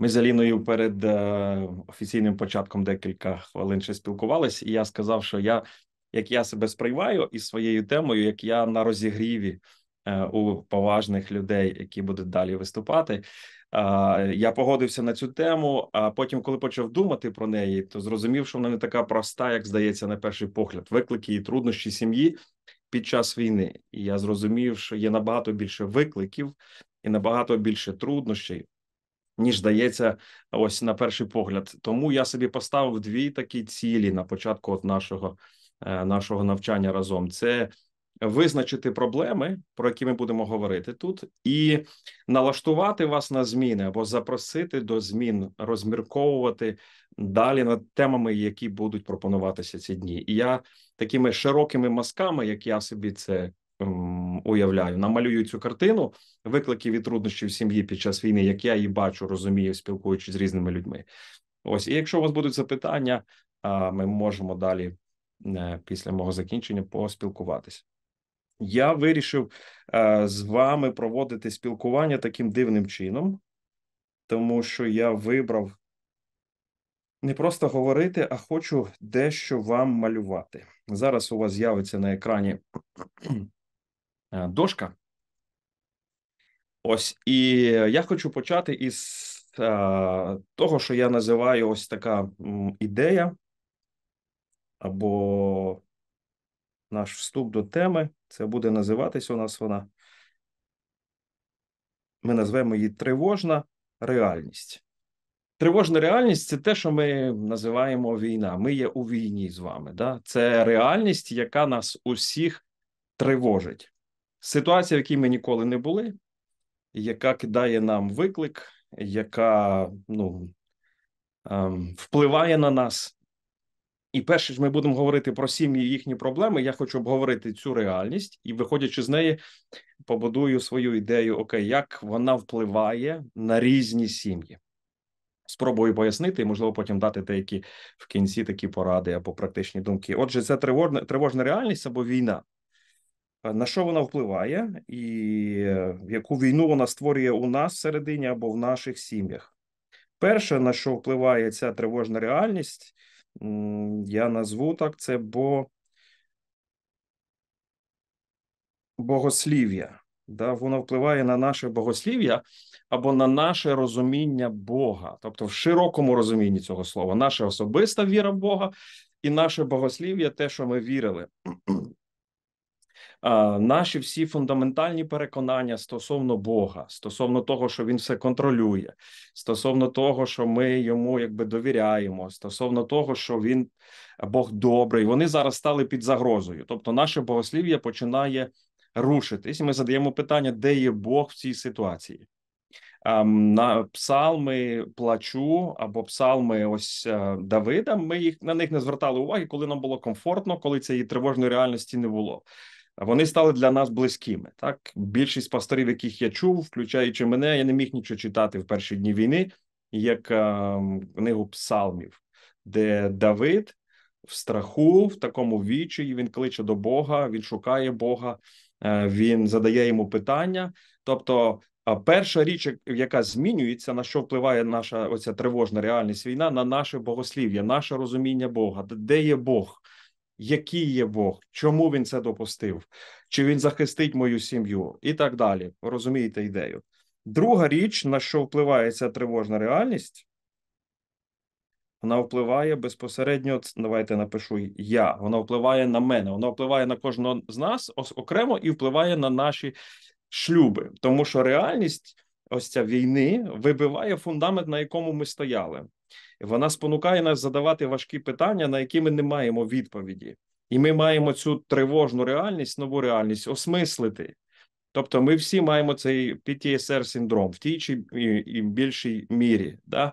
Ми з Аліною перед е, офіційним початком декілька хвилин ще спілкувалися, і я сказав, що я як я себе сприймаю із своєю темою, як я на розігріві е, у поважних людей, які будуть далі виступати. Я погодився на цю тему. А потім, коли почав думати про неї, то зрозумів, що вона не така проста, як здається, на перший погляд, виклики і труднощі сім'ї під час війни. І я зрозумів, що є набагато більше викликів і набагато більше труднощів, ніж здається, ось на перший погляд. Тому я собі поставив дві такі цілі на початку от нашого, е, нашого навчання разом. Це Визначити проблеми, про які ми будемо говорити тут, і налаштувати вас на зміни або запросити до змін, розмірковувати далі над темами, які будуть пропонуватися ці дні. І я такими широкими мазками, як я собі це Ем, уявляю, намалюю цю картину викликів і труднощів сім'ї під час війни, як я її бачу, розумію, спілкуючись з різними людьми. Ось, і якщо у вас будуть запитання, ми можемо далі е, після мого закінчення поспілкуватися. Я вирішив е, з вами проводити спілкування таким дивним чином, тому що я вибрав не просто говорити, а хочу дещо вам малювати. Зараз у вас з'явиться на екрані Е, дошка. Ось і я хочу почати із е, того, що я називаю ось така ідея, або наш вступ до теми. Це буде називатися у нас вона. Ми назвемо її тривожна реальність. Тривожна реальність це те, що ми називаємо війна. Ми є у війні з вами. Да? Це реальність, яка нас усіх тривожить. Ситуація, в якій ми ніколи не були, яка кидає нам виклик, яка ну, ем, впливає на нас. І перш ніж ми будемо говорити про сім'ї і їхні проблеми. Я хочу обговорити цю реальність і, виходячи з неї, побудую свою ідею: окей, як вона впливає на різні сім'ї. Спробую пояснити, і можливо, потім дати деякі в кінці такі поради або практичні думки. Отже, це тривожна тривожна реальність або війна. Е, на що вона впливає, і е, яку війну вона створює у нас всередині або в наших сім'ях. Перше, на що впливає ця тривожна реальність, я назву так це бо богослів'я. Да, Воно впливає на наше богослів'я або на наше розуміння Бога, тобто в широкому розумінні цього слова, наша особиста віра в Бога і наше богослів'я, те, що ми вірили наші всі фундаментальні переконання стосовно Бога, стосовно того, що він все контролює, стосовно того, що ми йому якби довіряємо, стосовно того, що він Бог добрий, вони зараз стали під загрозою. Тобто, наше богослів'я починає рушитись. Ми задаємо питання, де є Бог в цій ситуації. Ем, на псалми плачу або псалми ось е, Давида. Ми їх на них не звертали уваги, коли нам було комфортно, коли цієї тривожної реальності не було вони стали для нас близькими. Так, більшість пасторів, яких я чув, включаючи мене, я не міг нічого читати в перші дні війни, як ем, книгу псалмів, де Давид в страху, в такому вічі, він кличе до Бога, він шукає Бога, е, він задає йому питання. Тобто, е, перша річ, яка змінюється, на що впливає наша оця тривожна реальність війна, на наше богослів'я, наше розуміння Бога, де є Бог який є Бог, чому він це допустив, чи він захистить мою сім'ю, і так далі. Розумієте ідею. Друга річ, на що впливає ця тривожна реальність, вона впливає безпосередньо. Давайте напишу я. Вона впливає на мене, вона впливає на кожного з нас окремо і впливає на наші шлюби, тому що реальність. Ось ця війни вибиває фундамент, на якому ми стояли вона спонукає нас задавати важкі питання, на які ми не маємо відповіді, і ми маємо цю тривожну реальність, нову реальність осмислити. Тобто, ми всі маємо цей ptsr синдром в тій чи і більшій мірі. Да?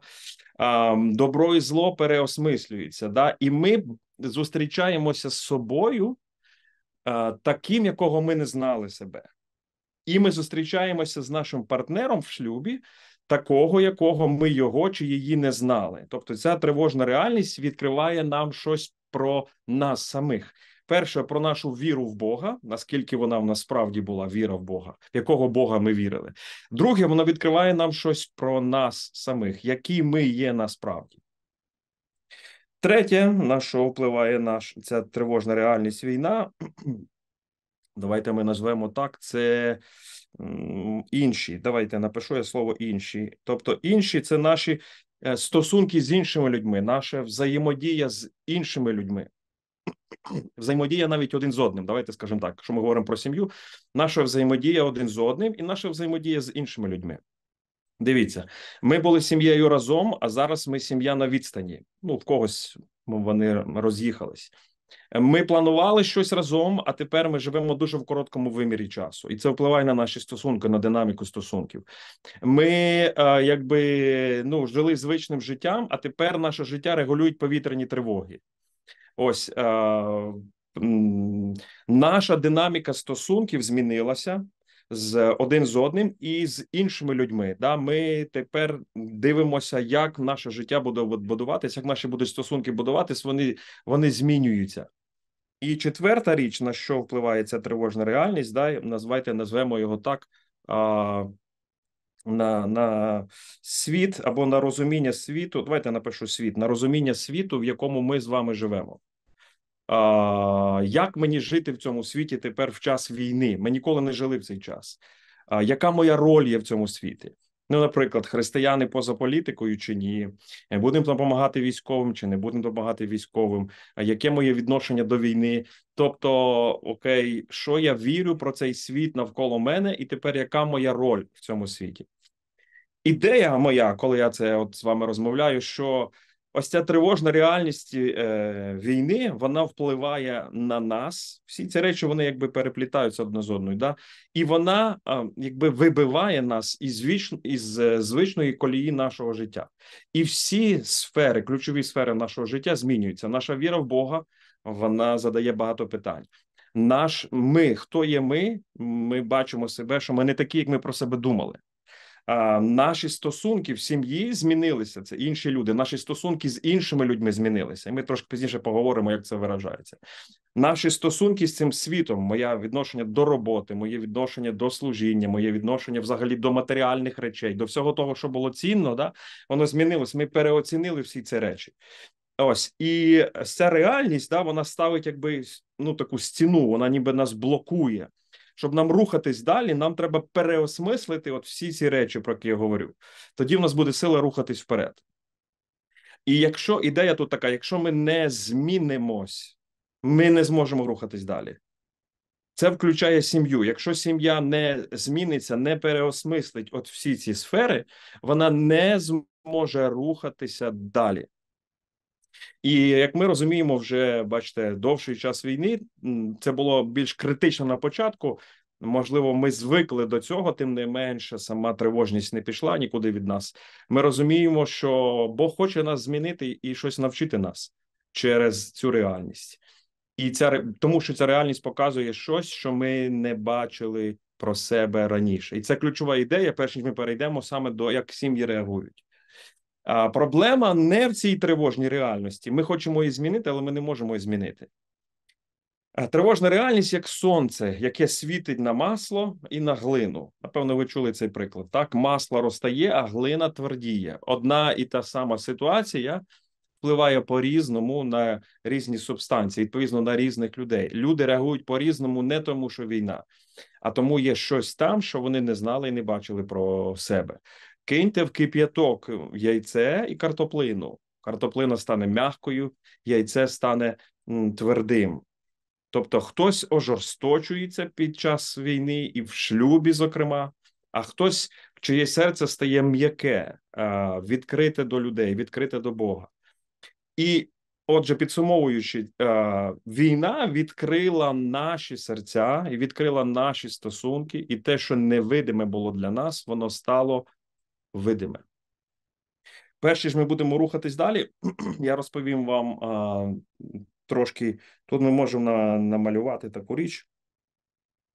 Добро і зло переосмислюється, да? і ми зустрічаємося з собою, таким, якого ми не знали себе. І ми зустрічаємося з нашим партнером в шлюбі, такого, якого ми його чи її не знали. Тобто, ця тривожна реальність відкриває нам щось про нас самих. Перше про нашу віру в Бога, наскільки вона в нас справді була віра в Бога, в якого Бога ми вірили. Друге, вона відкриває нам щось про нас самих, які ми є насправді. Третє, на що впливає наш ця тривожна реальність війна, Давайте ми назвемо так, це інші. Давайте напишу я слово інші. Тобто, інші це наші е, стосунки з іншими людьми, наша взаємодія з іншими людьми. Взаємодія навіть один з одним. Давайте скажемо так, що ми говоримо про сім'ю, наша взаємодія один з одним і наша взаємодія з іншими людьми. Дивіться, ми були сім'єю разом, а зараз ми сім'я на відстані. Ну, в когось ну, вони роз'їхались. Ми планували щось разом, а тепер ми живемо дуже в короткому вимірі часу, і це впливає на наші стосунки, на динаміку стосунків. Ми е, якби ну жили звичним життям, а тепер наше життя регулюють повітряні тривоги. Ось е, наша динаміка стосунків змінилася з один з одним і з іншими людьми. Да, Ми тепер дивимося, як наше життя буде будуватися, як наші будуть стосунки будуватися, вони, вони змінюються. І четверта річ, на що впливає ця тривожна реальність, да, назвайте, назвемо його так. А, на на світ або на розуміння світу, давайте напишу світ на розуміння світу, в якому ми з вами живемо як мені жити в цьому світі тепер в час війни? Ми ніколи не жили в цей час. Яка моя роль є в цьому світі? Ну, наприклад, християни поза політикою чи ні, е, будемо допомагати військовим чи не будемо допомагати військовим, яке моє відношення до війни? Тобто, окей, що я вірю про цей світ навколо мене, і тепер яка моя роль в цьому світі? Ідея моя, коли я це от з вами розмовляю, що ось ця тривожна реальність е, війни вона впливає на нас. Всі ці речі вони якби переплітаються одне з одною. Да? І вона е, якби вибиває нас із віч, із е, звичної колії нашого життя. І всі сфери, ключові сфери нашого життя змінюються. Наша віра в Бога вона задає багато питань. Наш ми, хто є ми, ми бачимо себе, що ми не такі, як ми про себе думали наші стосунки в сім'ї змінилися. Це інші люди, наші стосунки з іншими людьми змінилися. І ми трошки пізніше поговоримо, як це виражається. Наші стосунки з цим світом, моє відношення до роботи, моє відношення до служіння, моє відношення взагалі до матеріальних речей, до всього того, що було цінно, да воно змінилось. Ми переоцінили всі ці речі. Ось і ця реальність да вона ставить якби ну таку стіну, вона ніби нас блокує щоб нам рухатись далі, нам треба переосмислити от всі ці речі, про які я говорю. Тоді в нас буде сила рухатись вперед. І якщо ідея тут така, якщо ми не змінимось, ми не зможемо рухатись далі. Це включає сім'ю. Якщо сім'я не зміниться, не переосмислить от всі ці сфери, вона не зможе рухатися далі. І як ми розуміємо, вже бачите, довший час війни це було більш критично на початку. Можливо, ми звикли до цього, тим не менше, сама тривожність не пішла нікуди від нас. Ми розуміємо, що Бог хоче нас змінити і щось навчити нас через цю реальність, і ця тому, що ця реальність показує щось, що ми не бачили про себе раніше, і це ключова ідея. Перш ніж ми перейдемо саме до як сім'ї реагують. А Проблема не в цій тривожній реальності. Ми хочемо її змінити, але ми не можемо її змінити. Тривожна реальність як сонце, яке світить на масло і на глину. Напевно, ви чули цей приклад. Так, масло розтає, а глина твердіє. Одна і та сама ситуація впливає по різному на різні субстанції, відповідно на різних людей. Люди реагують по різному, не тому, що війна, а тому є щось там, що вони не знали і не бачили про себе. Киньте в кип'яток яйце і картоплину. Картоплина стане м'якою, яйце стане твердим. Тобто, хтось ожорсточується під час війни і в шлюбі, зокрема, а хтось, чиє серце стає м'яке, відкрите до людей, відкрите до Бога. І, отже, підсумовуючи, війна відкрила наші серця і відкрила наші стосунки, і те, що невидиме було для нас, воно стало видиме. Перш ніж ми будемо рухатись далі, я розповім вам а, трошки. Тут ми можемо на, намалювати таку річ.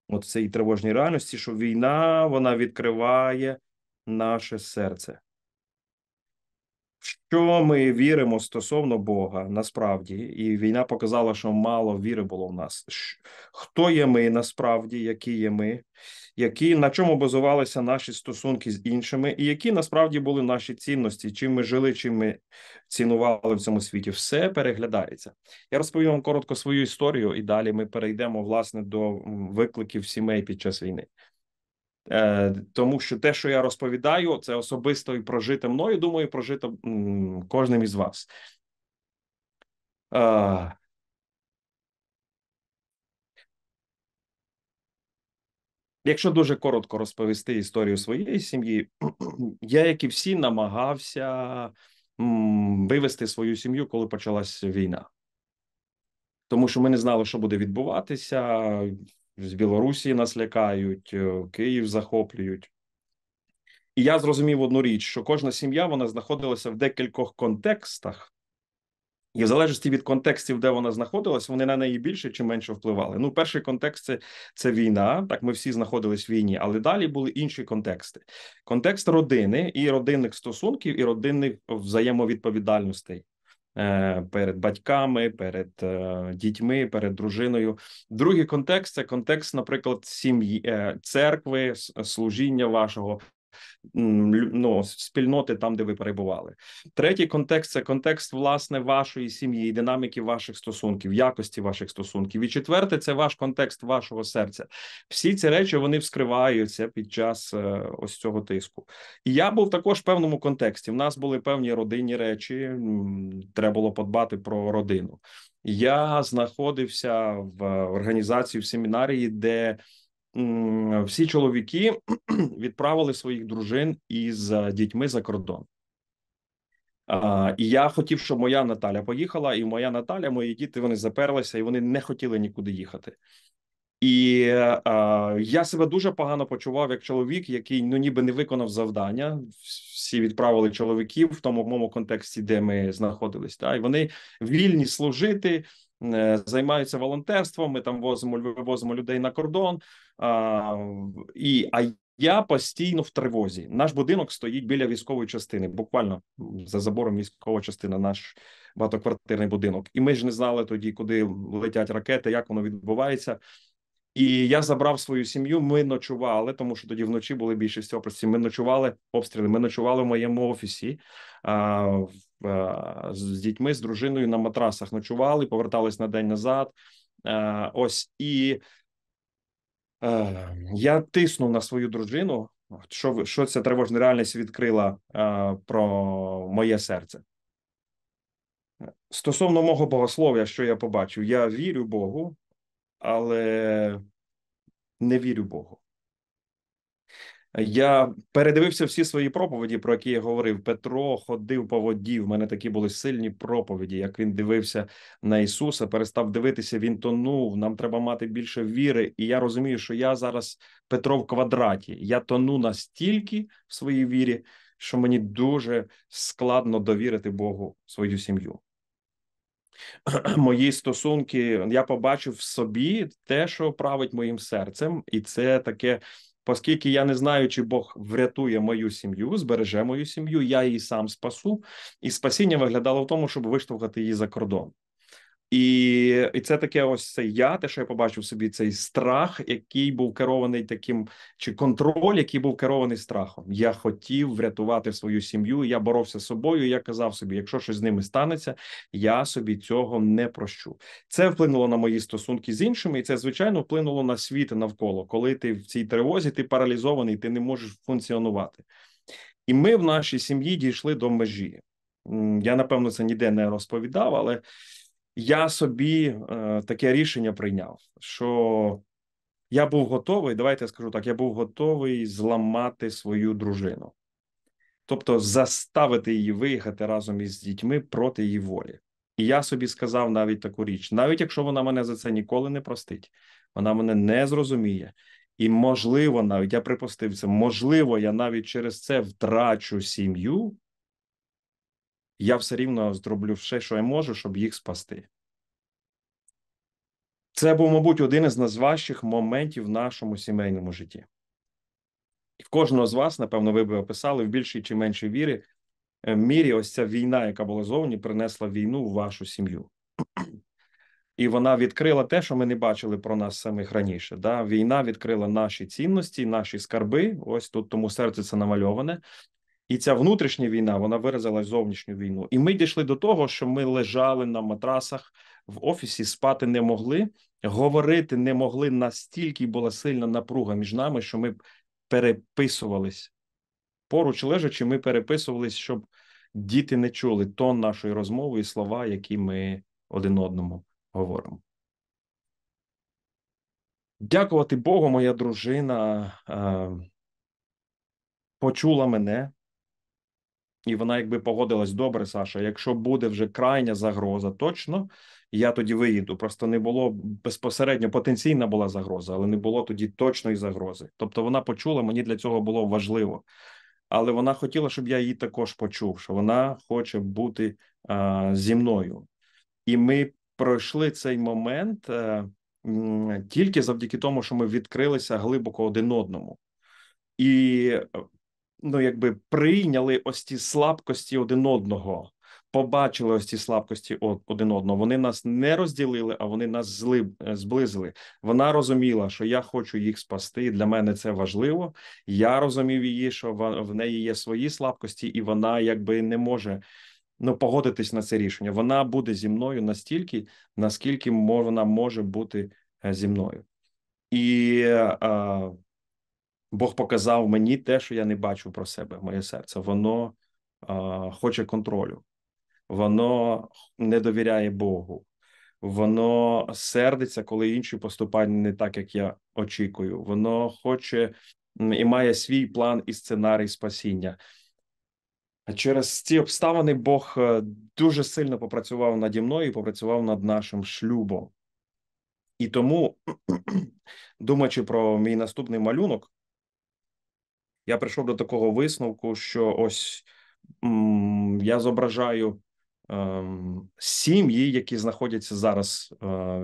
От в цій тривожній реальності, що війна вона відкриває наше серце що ми віримо стосовно Бога насправді, і війна показала, що мало віри було в нас. Хто є ми насправді, які є ми, які на чому базувалися наші стосунки з іншими, і які насправді були наші цінності? Чим ми жили, чим ми цінували в цьому світі? Все переглядається. Я розповім вам коротко свою історію, і далі ми перейдемо власне до викликів сімей під час війни. Е, тому що те, що я розповідаю, це особисто і прожите мною. Думаю, прожито кожним із вас. Е, якщо дуже коротко розповісти історію своєї сім'ї, я, як і всі, намагався вивести свою сім'ю, коли почалась війна, тому що ми не знали, що буде відбуватися з Білорусі нас лякають, е, Київ захоплюють. І я зрозумів одну річ, що кожна сім'я вона знаходилася в декількох контекстах, і в залежності від контекстів, де вона знаходилася, вони на неї більше чи менше впливали. Ну, перший контекст це, це війна. Так, ми всі знаходились в війні, але далі були інші контексти: контекст родини і родинних стосунків, і родинних взаємовідповідальностей. Е, перед батьками, перед е, дітьми, перед дружиною. Другий контекст це контекст, наприклад, сім'ї е, церкви, служіння вашого, ну, спільноти там, де ви перебували. Третій контекст це контекст власне вашої сім'ї, динаміки ваших стосунків, якості ваших стосунків. І четверте, це ваш контекст вашого серця. Всі ці речі вони вскриваються під час е, ось цього тиску. І я був також в певному контексті. В нас були певні родинні речі. Треба було подбати про родину. Я знаходився в е, організації в семінарії, де всі чоловіки відправили своїх дружин із е, дітьми за кордон. і я хотів, щоб моя Наталя поїхала, і моя Наталя, мої діти вони заперлися і вони не хотіли нікуди їхати. І uh, я себе дуже погано почував як чоловік, який ну ніби не виконав завдання. Всі відправили чоловіків в тому моєму контексті, де ми знаходились. Та і вони вільні служити, Е, займаються волонтерством. Ми там возимо вивозимо людей на кордон. А, і а я постійно в тривозі. Наш будинок стоїть біля військової частини. Буквально за забором військова частина, наш багатоквартирний будинок. І ми ж не знали тоді, куди летять ракети, як воно відбувається. І я забрав свою сім'ю. Ми ночували, тому що тоді вночі були більшість описів. Ми ночували обстріли. Ми ночували в моєму офісі а, Е, з дітьми, з дружиною на матрасах ночували, повертались на день назад. Е, ось і е, я тиснув на свою дружину. Що що ця тривожна реальність відкрила про моє серце? Стосовно мого богослов'я, що я побачив, я вірю Богу, але не вірю Богу. Я передивився всі свої проповіді, про які я говорив. Петро ходив по воді. В мене такі були сильні проповіді. Як він дивився на Ісуса, перестав дивитися, він тонув. Нам треба мати більше віри. І я розумію, що я зараз Петро в квадраті. Я тону настільки в своїй вірі, що мені дуже складно довірити Богу свою сім'ю. Мої стосунки я побачив в собі те, що править моїм серцем, і це таке Оскільки я не знаю, чи Бог врятує мою сім'ю, збереже мою сім'ю, я її сам спасу, і спасіння виглядало в тому, щоб виштовхати її за кордон. І і це таке ось це я, те, що я побачив собі, цей страх, який був керований таким, чи контроль, який був керований страхом. Я хотів врятувати свою сім'ю. Я боровся з собою. Я казав собі, якщо щось з ними станеться, я собі цього не прощу. Це вплинуло на мої стосунки з іншими, і це звичайно вплинуло на світ навколо, коли ти в цій тривозі, ти паралізований, ти не можеш функціонувати. І ми в нашій сім'ї дійшли до межі. Я напевно це ніде не розповідав, але я собі е, таке рішення прийняв, що я був готовий. Давайте я скажу так: я був готовий зламати свою дружину, тобто заставити її виїхати разом із дітьми проти її волі. І я собі сказав навіть таку річ, навіть якщо вона мене за це ніколи не простить, вона мене не зрозуміє. І, можливо, навіть я припустив це, можливо, я навіть через це втрачу сім'ю, я все рівно зроблю все, що я можу, щоб їх спасти. Це був, мабуть, один із найважчих моментів в нашому сімейному житті. І в кожного з вас, напевно, ви би описали в більшій чи меншій вірі, е, мірі, ось ця війна, яка була зовні, принесла війну в вашу сім'ю. І вона відкрила те, що ми не бачили про нас самих раніше. Да? Війна відкрила наші цінності, наші скарби. Ось тут тому серце це намальоване. І ця внутрішня війна вона виразила зовнішню війну. І ми дійшли до того, що ми лежали на матрасах в офісі, спати не могли, говорити не могли настільки була сильна напруга між нами, що ми переписувались поруч, лежачи, ми переписувались, щоб діти не чули тон нашої розмови і слова, які ми один одному говоримо. Дякувати Богу, моя дружина. Почула мене, і вона, якби погодилась добре, Саша. Якщо буде вже крайня загроза, точно я тоді виїду. Просто не було безпосередньо потенційна була загроза, але не було тоді точної загрози. Тобто вона почула, мені для цього було важливо. Але вона хотіла, щоб я її також почув, що вона хоче бути а, зі мною. І ми пройшли цей момент а, е, тільки завдяки тому, що ми відкрилися глибоко один одному. І ну якби прийняли ось ті слабкості один одного, побачили ось ті слабкості один одного. Вони нас не розділили, а вони нас зли, е, зблизили. Вона розуміла, що я хочу їх спасти. Для мене це важливо. Я розумів її, що в неї є свої слабкості, і вона якби не може. Ну, погодитись на це рішення. Вона буде зі мною настільки, наскільки вона може бути е, зі мною, і а, е, Бог показав мені те, що я не бачу про себе, моє серце. Воно а, хоче контролю, воно не довіряє Богу, воно сердиться, коли інші поступають не так, як я очікую. Воно хоче і має свій план і сценарій спасіння. Через ці обставини Бог е, дуже сильно попрацював наді мною і попрацював над нашим шлюбом. І тому, думаючи про мій наступний малюнок, я прийшов до такого висновку, що ось я зображаю ем, сім'ї, які знаходяться зараз е,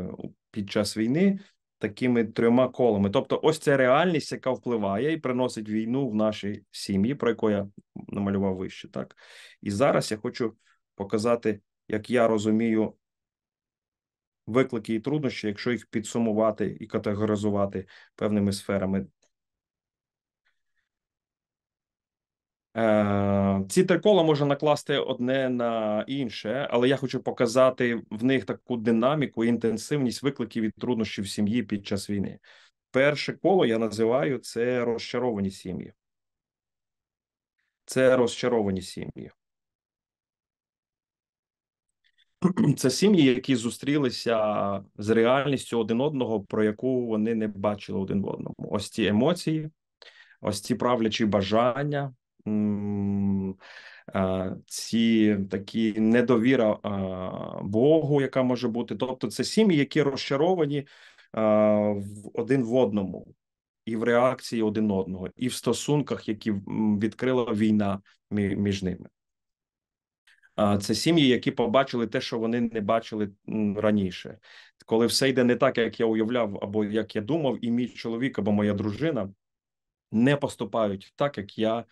під час війни, такими трьома колами. Тобто, ось ця реальність, яка впливає і приносить війну в наші сім'ї, про яку я намалював вище. Так і зараз я хочу показати, як я розумію. Виклики і труднощі, якщо їх підсумувати і категоризувати певними сферами Е, ці три кола можна накласти одне на інше, але я хочу показати в них таку динаміку і інтенсивність викликів і труднощів сім'ї під час війни. Перше коло я називаю це розчаровані сім'ї. Це розчаровані сім'ї. Це сім'ї, які зустрілися з реальністю один одного, про яку вони не бачили один в одному. Ось ці емоції, ось ці правлячі бажання ці такі недовіра Богу, яка може бути. Тобто, це сім'ї, які розчаровані в один в одному, і в реакції один одного, і в стосунках, які відкрила війна між ними. Це сім'ї, які побачили те, що вони не бачили раніше, коли все йде не так, як я уявляв, або як я думав, і мій чоловік або моя дружина не поступають так, як я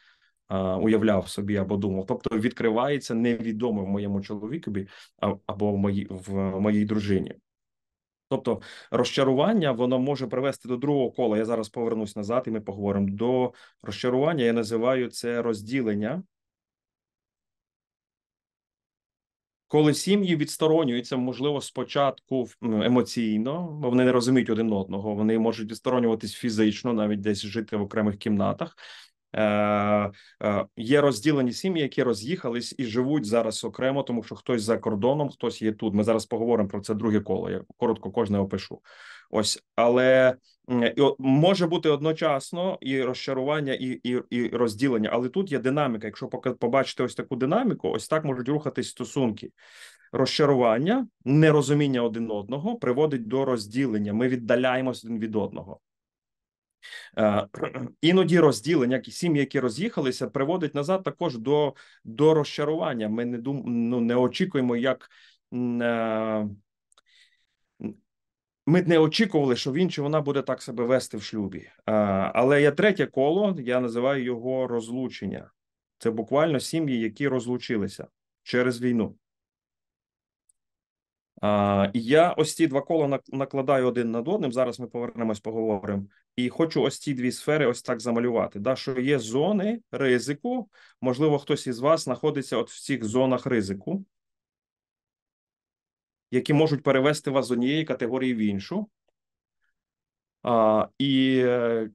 Е, уявляв собі або думав. Тобто відкривається невідоме в моєму чоловікові або в моїй в моїй дружині. Тобто розчарування воно може привести до другого кола. Я зараз повернусь назад, і ми поговоримо до розчарування. Я називаю це розділення. Коли сім'ї відсторонюються, можливо, спочатку емоційно, бо вони не розуміють один одного, вони можуть відсторонюватись фізично, навіть десь жити в окремих кімнатах. Е, е, є розділені сім'ї, які роз'їхались і живуть зараз окремо, тому що хтось за кордоном, хтось є тут. Ми зараз поговоримо про це друге коло. Я коротко кожне опишу. Ось, але може бути одночасно і розчарування, і і, і розділення. Але тут є динаміка. Якщо побачити ось таку динаміку, ось так можуть рухатись стосунки. Розчарування, нерозуміння один одного приводить до розділення. Ми віддаляємося один від одного. Е, іноді розділення, сім'ї, які роз'їхалися, приводить назад також до до розчарування. Ми не дум, ну, не очікуємо, як е, ми не очікували, що він чи вона буде так себе вести в шлюбі. Е, але є третє коло, я називаю його розлучення. Це буквально сім'ї, які розлучилися через війну. А, я ось ці два кола накладаю один над одним. Зараз ми повернемось, поговоримо, і хочу ось ці дві сфери ось так замалювати. Да, Що є зони ризику? Можливо, хтось із вас знаходиться от в цих зонах ризику, які можуть перевести вас з однієї категорії в іншу. А, І е,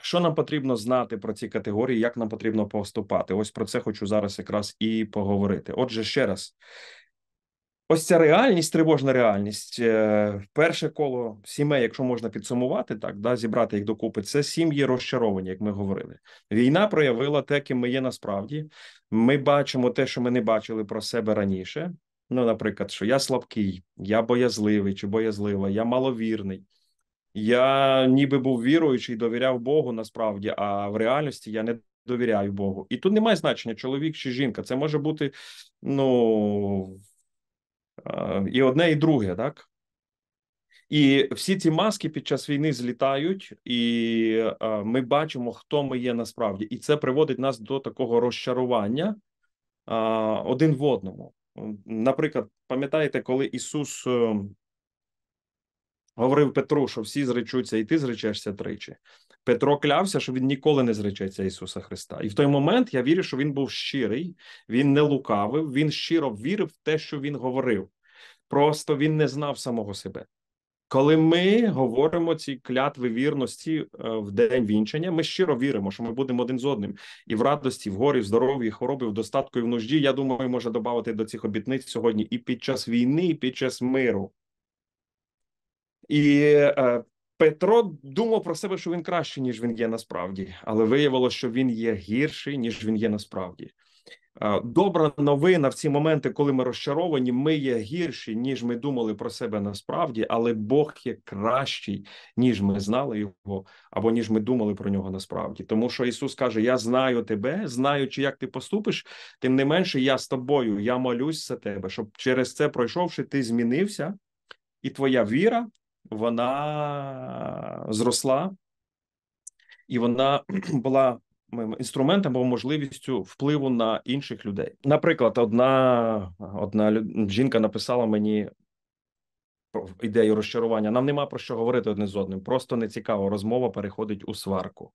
що нам потрібно знати про ці категорії, як нам потрібно поступати? Ось про це хочу зараз якраз і поговорити. Отже, ще раз, Ось ця реальність, тривожна реальність. Е, перше коло сімей, якщо можна підсумувати, так да зібрати їх докупи, це сім'ї розчаровані, як ми говорили. Війна проявила те, ким ми є насправді. Ми бачимо те, що ми не бачили про себе раніше. Ну, наприклад, що я слабкий, я боязливий чи боязлива, я маловірний. Я ніби був віруючий, довіряв Богу насправді, а в реальності я не довіряю Богу. І тут немає значення чоловік чи жінка. Це може бути ну Е, і одне, і друге, так? І всі ці маски під час війни злітають, і е, ми бачимо, хто ми є насправді, і це приводить нас до такого розчарування е, один в одному. Наприклад, пам'ятаєте, коли Ісус говорив Петру, що всі зречуться, і ти зречешся тричі. Петро клявся, що він ніколи не зречеться Ісуса Христа. І в той момент я вірю, що він був щирий, він не лукавив, він щиро вірив в те, що він говорив. Просто він не знав самого себе. Коли ми говоримо ці клятви вірності е, в день вінчення, ми щиро віримо, що ми будемо один з одним і в радості, в горі, в здоров'ї, хворобі, в достатку і в нужді. Я думаю, може додати до цих обітниць сьогодні і під час війни, і під час миру. І е, Петро думав про себе, що він кращий, ніж він є насправді, але виявилося, що він є гірший, ніж він є насправді. Добра новина в ці моменти, коли ми розчаровані, ми є гірші, ніж ми думали про себе насправді, але Бог є кращий, ніж ми знали його, або ніж ми думали про нього насправді. Тому що Ісус каже: Я знаю тебе, знаючи, як ти поступиш, тим не менше, я з тобою, я молюсь за тебе, щоб через це пройшовши, ти змінився, і твоя віра вона зросла і вона була інструментом або можливістю впливу на інших людей. Наприклад, одна одна жінка написала мені ідею розчарування. Нам нема про що говорити одне з одним. Просто нецікаво. Розмова переходить у сварку.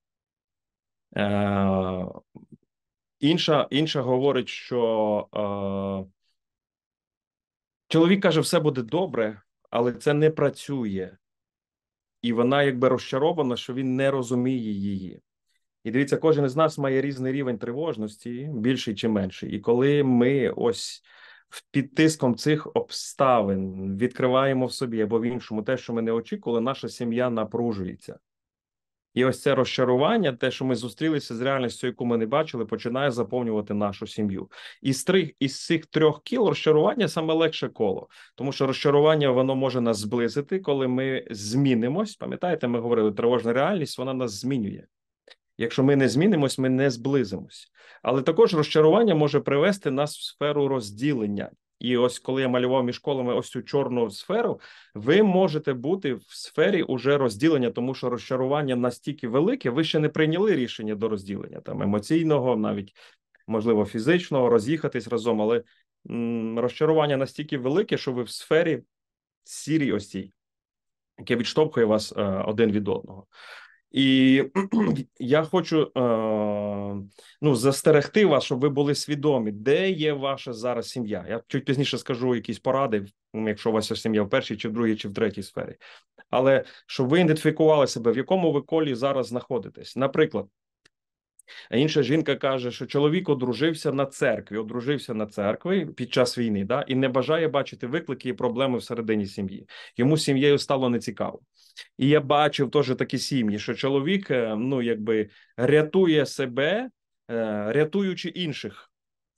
Е, Інша інша говорить, що е, чоловік каже, все буде добре, але це не працює. І вона якби розчарована, що він не розуміє її. І дивіться, кожен із нас має різний рівень тривожності, більший чи менший. І коли ми ось під тиском цих обставин відкриваємо в собі або в іншому те, що ми не очікували, наша сім'я напружується. І ось це розчарування, те, що ми зустрілися з реальністю, яку ми не бачили, починає заповнювати нашу сім'ю. Із трих із цих трьох кіл розчарування саме легше коло, тому що розчарування воно може нас зблизити, коли ми змінимось. Пам'ятаєте, ми говорили, тривожна реальність вона нас змінює. Якщо ми не змінимось, ми не зблизимось. Але також розчарування може привести нас в сферу розділення. І ось коли я малював між колами ось цю чорну сферу, ви можете бути в сфері уже розділення, тому що розчарування настільки велике, ви ще не прийняли рішення до розділення там емоційного, навіть можливо фізичного, роз'їхатись разом, але м, розчарування настільки велике, що ви в сфері сірій ось яке відштовхує вас е, один від одного. І я хочу е, ну застерегти вас, щоб ви були свідомі, де є ваша зараз сім'я. Я чуть пізніше скажу якісь поради, якщо у вас є сім'я в першій, чи в другій, чи в третій сфері, але щоб ви ідентифікували себе, в якому ви колі зараз знаходитесь. Наприклад, а інша жінка каже, що чоловік одружився на церкві, одружився на церкві під час війни, да і не бажає бачити виклики і проблеми всередині сім'ї. Йому сім'єю стало нецікаво. І я бачив теж такі сім'ї, що чоловік е, ну якби рятує себе, е, рятуючи інших.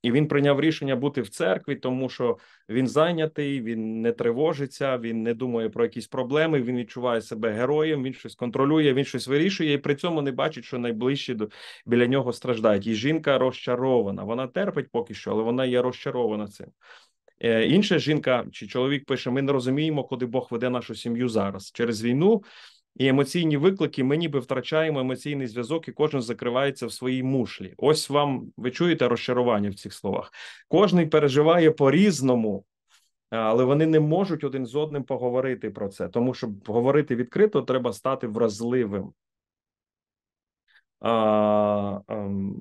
І він прийняв рішення бути в церкві, тому що він зайнятий, він не тривожиться, він не думає про якісь проблеми. Він відчуває себе героєм. Він щось контролює, він щось вирішує, і при цьому не бачить, що найближчі до біля нього страждають. І жінка розчарована. Вона терпить поки що, але вона є розчарована цим. Е, інша жінка чи чоловік пише: ми не розуміємо, куди Бог веде нашу сім'ю зараз через війну і емоційні виклики. Ми ніби втрачаємо емоційний зв'язок, і кожен закривається в своїй мушлі. Ось вам ви чуєте розчарування в цих словах. Кожний переживає по різному. Е, але вони не можуть один з одним поговорити про це, тому щоб говорити відкрито, треба стати вразливим. А, а, ем,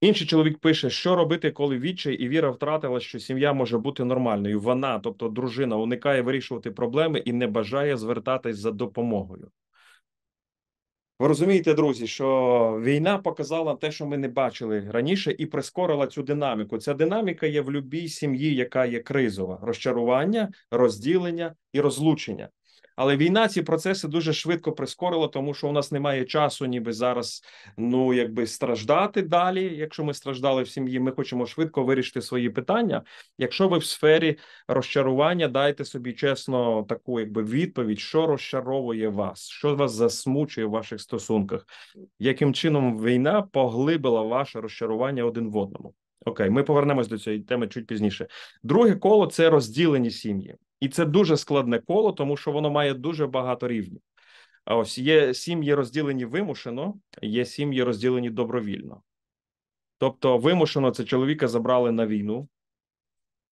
Інший чоловік пише, що робити, коли відчай і віра втратила, що сім'я може бути нормальною. Вона, тобто дружина, уникає вирішувати проблеми і не бажає звертатись за допомогою. Ви розумієте, друзі, що війна показала те, що ми не бачили раніше, і прискорила цю динаміку. Ця динаміка є в любій сім'ї, яка є кризова: розчарування, розділення і розлучення. Але війна ці процеси дуже швидко прискорила, тому що у нас немає часу, ніби зараз ну якби страждати далі. Якщо ми страждали в сім'ї, ми хочемо швидко вирішити свої питання. Якщо ви в сфері розчарування, дайте собі чесно таку, якби відповідь, що розчаровує вас, що вас засмучує в ваших стосунках, яким чином війна поглибила ваше розчарування один в одному. Окей, ми повернемось до цієї теми чуть пізніше. Друге коло це розділені сім'ї. І це дуже складне коло, тому що воно має дуже багато рівнів. А ось є сім'ї розділені вимушено, є сім'ї розділені добровільно. Тобто, вимушено це чоловіка забрали на війну,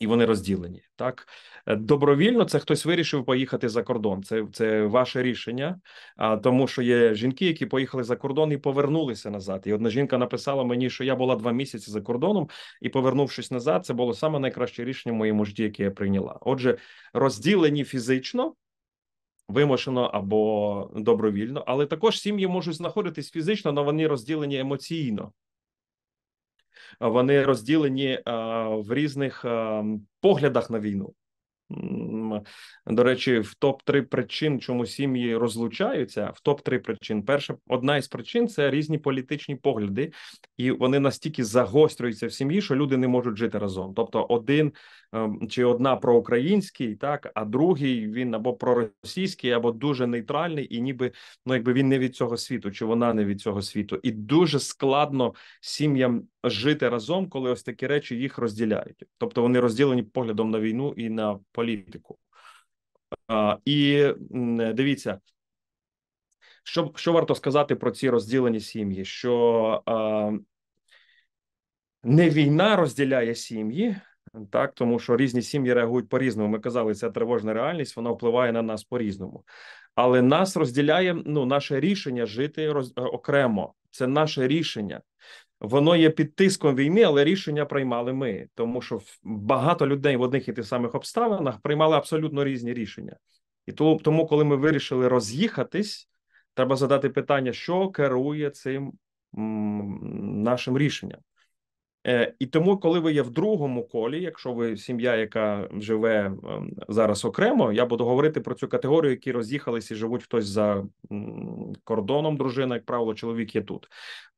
і вони розділені. Так е, добровільно це хтось вирішив поїхати за кордон. Це це ваше рішення, а тому, що є жінки, які поїхали за кордон і повернулися назад. І одна жінка написала мені, що я була два місяці за кордоном і, повернувшись назад, це було саме найкраще рішення в моєму житті, яке я прийняла. Отже, розділені фізично. Вимушено або добровільно, але також сім'ї можуть знаходитись фізично, але вони розділені емоційно вони розділені е, в різних ем, поглядах на війну. До речі, в топ 3 причин, чому сім'ї розлучаються, в топ 3 причин. Перша одна із причин це різні політичні погляди, і вони настільки загострюються в сім'ї, що люди не можуть жити разом. Тобто, один ем, чи одна проукраїнський, так а другий він або проросійський, або дуже нейтральний, і ніби ну якби він не від цього світу, чи вона не від цього світу, і дуже складно сім'ям жити разом, коли ось такі речі їх розділяють. Тобто вони розділені поглядом на війну і на політику. І дивіться, що що варто сказати про ці розділені сім'ї? Що не війна розділяє сім'ї, так тому що різні сім'ї реагують по різному. Ми казали, ця тривожна реальність вона впливає на нас по різному, але нас розділяє ну наше рішення жити роз, е, окремо. Це наше рішення, Воно є під тиском війни, але рішення приймали ми, тому що багато людей в одних і тих самих обставинах приймали абсолютно різні рішення, і тому, коли ми вирішили роз'їхатись, треба задати питання, що керує цим нашим рішенням. Е, і тому, коли ви є в другому колі, якщо ви сім'я, яка живе ем, зараз окремо, я буду говорити про цю категорію, які роз'їхалися і живуть хтось за кордоном. Дружина, як правило, чоловік є тут.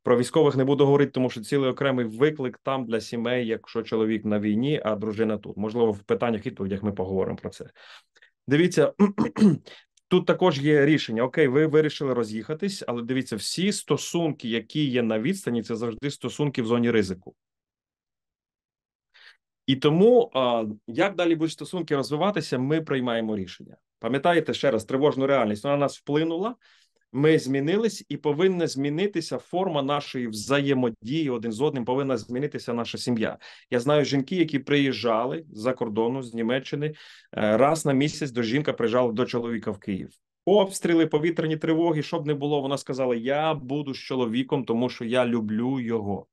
Про військових не буду говорити, тому що цілий окремий виклик там для сімей, якщо чоловік на війні, а дружина тут. Можливо, в питаннях і відповідях ми поговоримо про це. Дивіться. Тут також є рішення: окей, ви вирішили роз'їхатись, але дивіться, всі стосунки, які є на відстані, це завжди стосунки в зоні ризику. І тому як далі будуть стосунки розвиватися, ми приймаємо рішення. Пам'ятаєте ще раз тривожну реальність. Вона на нас вплинула. Ми змінились, і повинна змінитися форма нашої взаємодії один з одним. Повинна змінитися наша сім'я. Я знаю жінки, які приїжджали за кордону з Німеччини е, раз на місяць. До жінка приїжджала до чоловіка в Київ. Обстріли, повітряні тривоги, щоб не було. Вона сказала: Я буду з чоловіком, тому що я люблю його.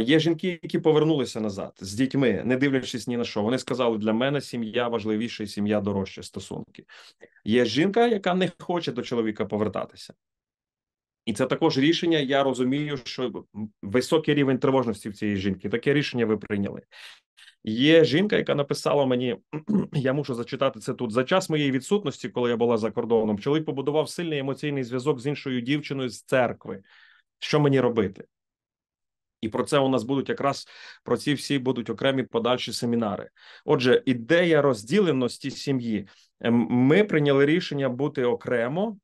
Є жінки, які повернулися назад з дітьми, не дивлячись ні на що. Вони сказали, для мене сім'я важливіша, сім'я дорожче стосунки. Є жінка, яка не хоче до чоловіка повертатися, і це також рішення. Я розумію, що високий рівень тривожності в цієї жінки. Таке рішення ви прийняли. Є жінка, яка написала мені, я мушу зачитати це тут. За час моєї відсутності, коли я була за кордоном, чоловік побудував сильний емоційний зв'язок з іншою дівчиною з церкви. Що мені робити? І про це у нас будуть якраз про ці всі будуть окремі подальші семінари. Отже, ідея розділеності сім'ї. Ем, ми прийняли рішення бути окремо.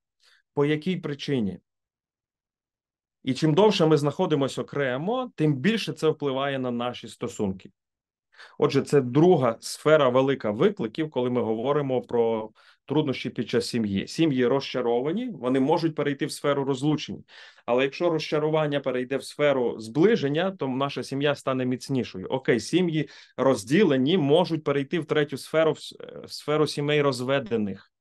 По якій причині? І чим довше ми знаходимося окремо, тим більше це впливає на наші стосунки. Отже, це друга сфера велика викликів, коли ми говоримо про труднощі під час сім'ї. Сім'ї розчаровані, вони можуть перейти в сферу розлучень. Але якщо розчарування перейде в сферу зближення, то наша сім'я стане міцнішою. Окей, сім'ї розділені можуть перейти в третю сферу в е, сферу сімей розведених.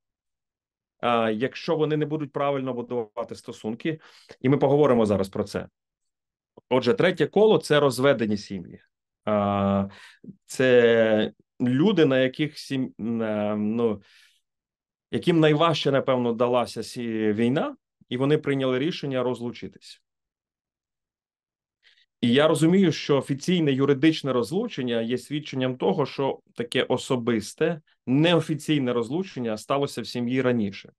А якщо вони не будуть правильно будувати стосунки, і ми поговоримо зараз про це. Отже, третє коло це розведені сім'ї. Це люди, на яких сім... ну, яким найважче, напевно, далася війна, і вони прийняли рішення розлучитись. І я розумію, що офіційне юридичне розлучення є свідченням того, що таке особисте неофіційне розлучення сталося в сім'ї раніше.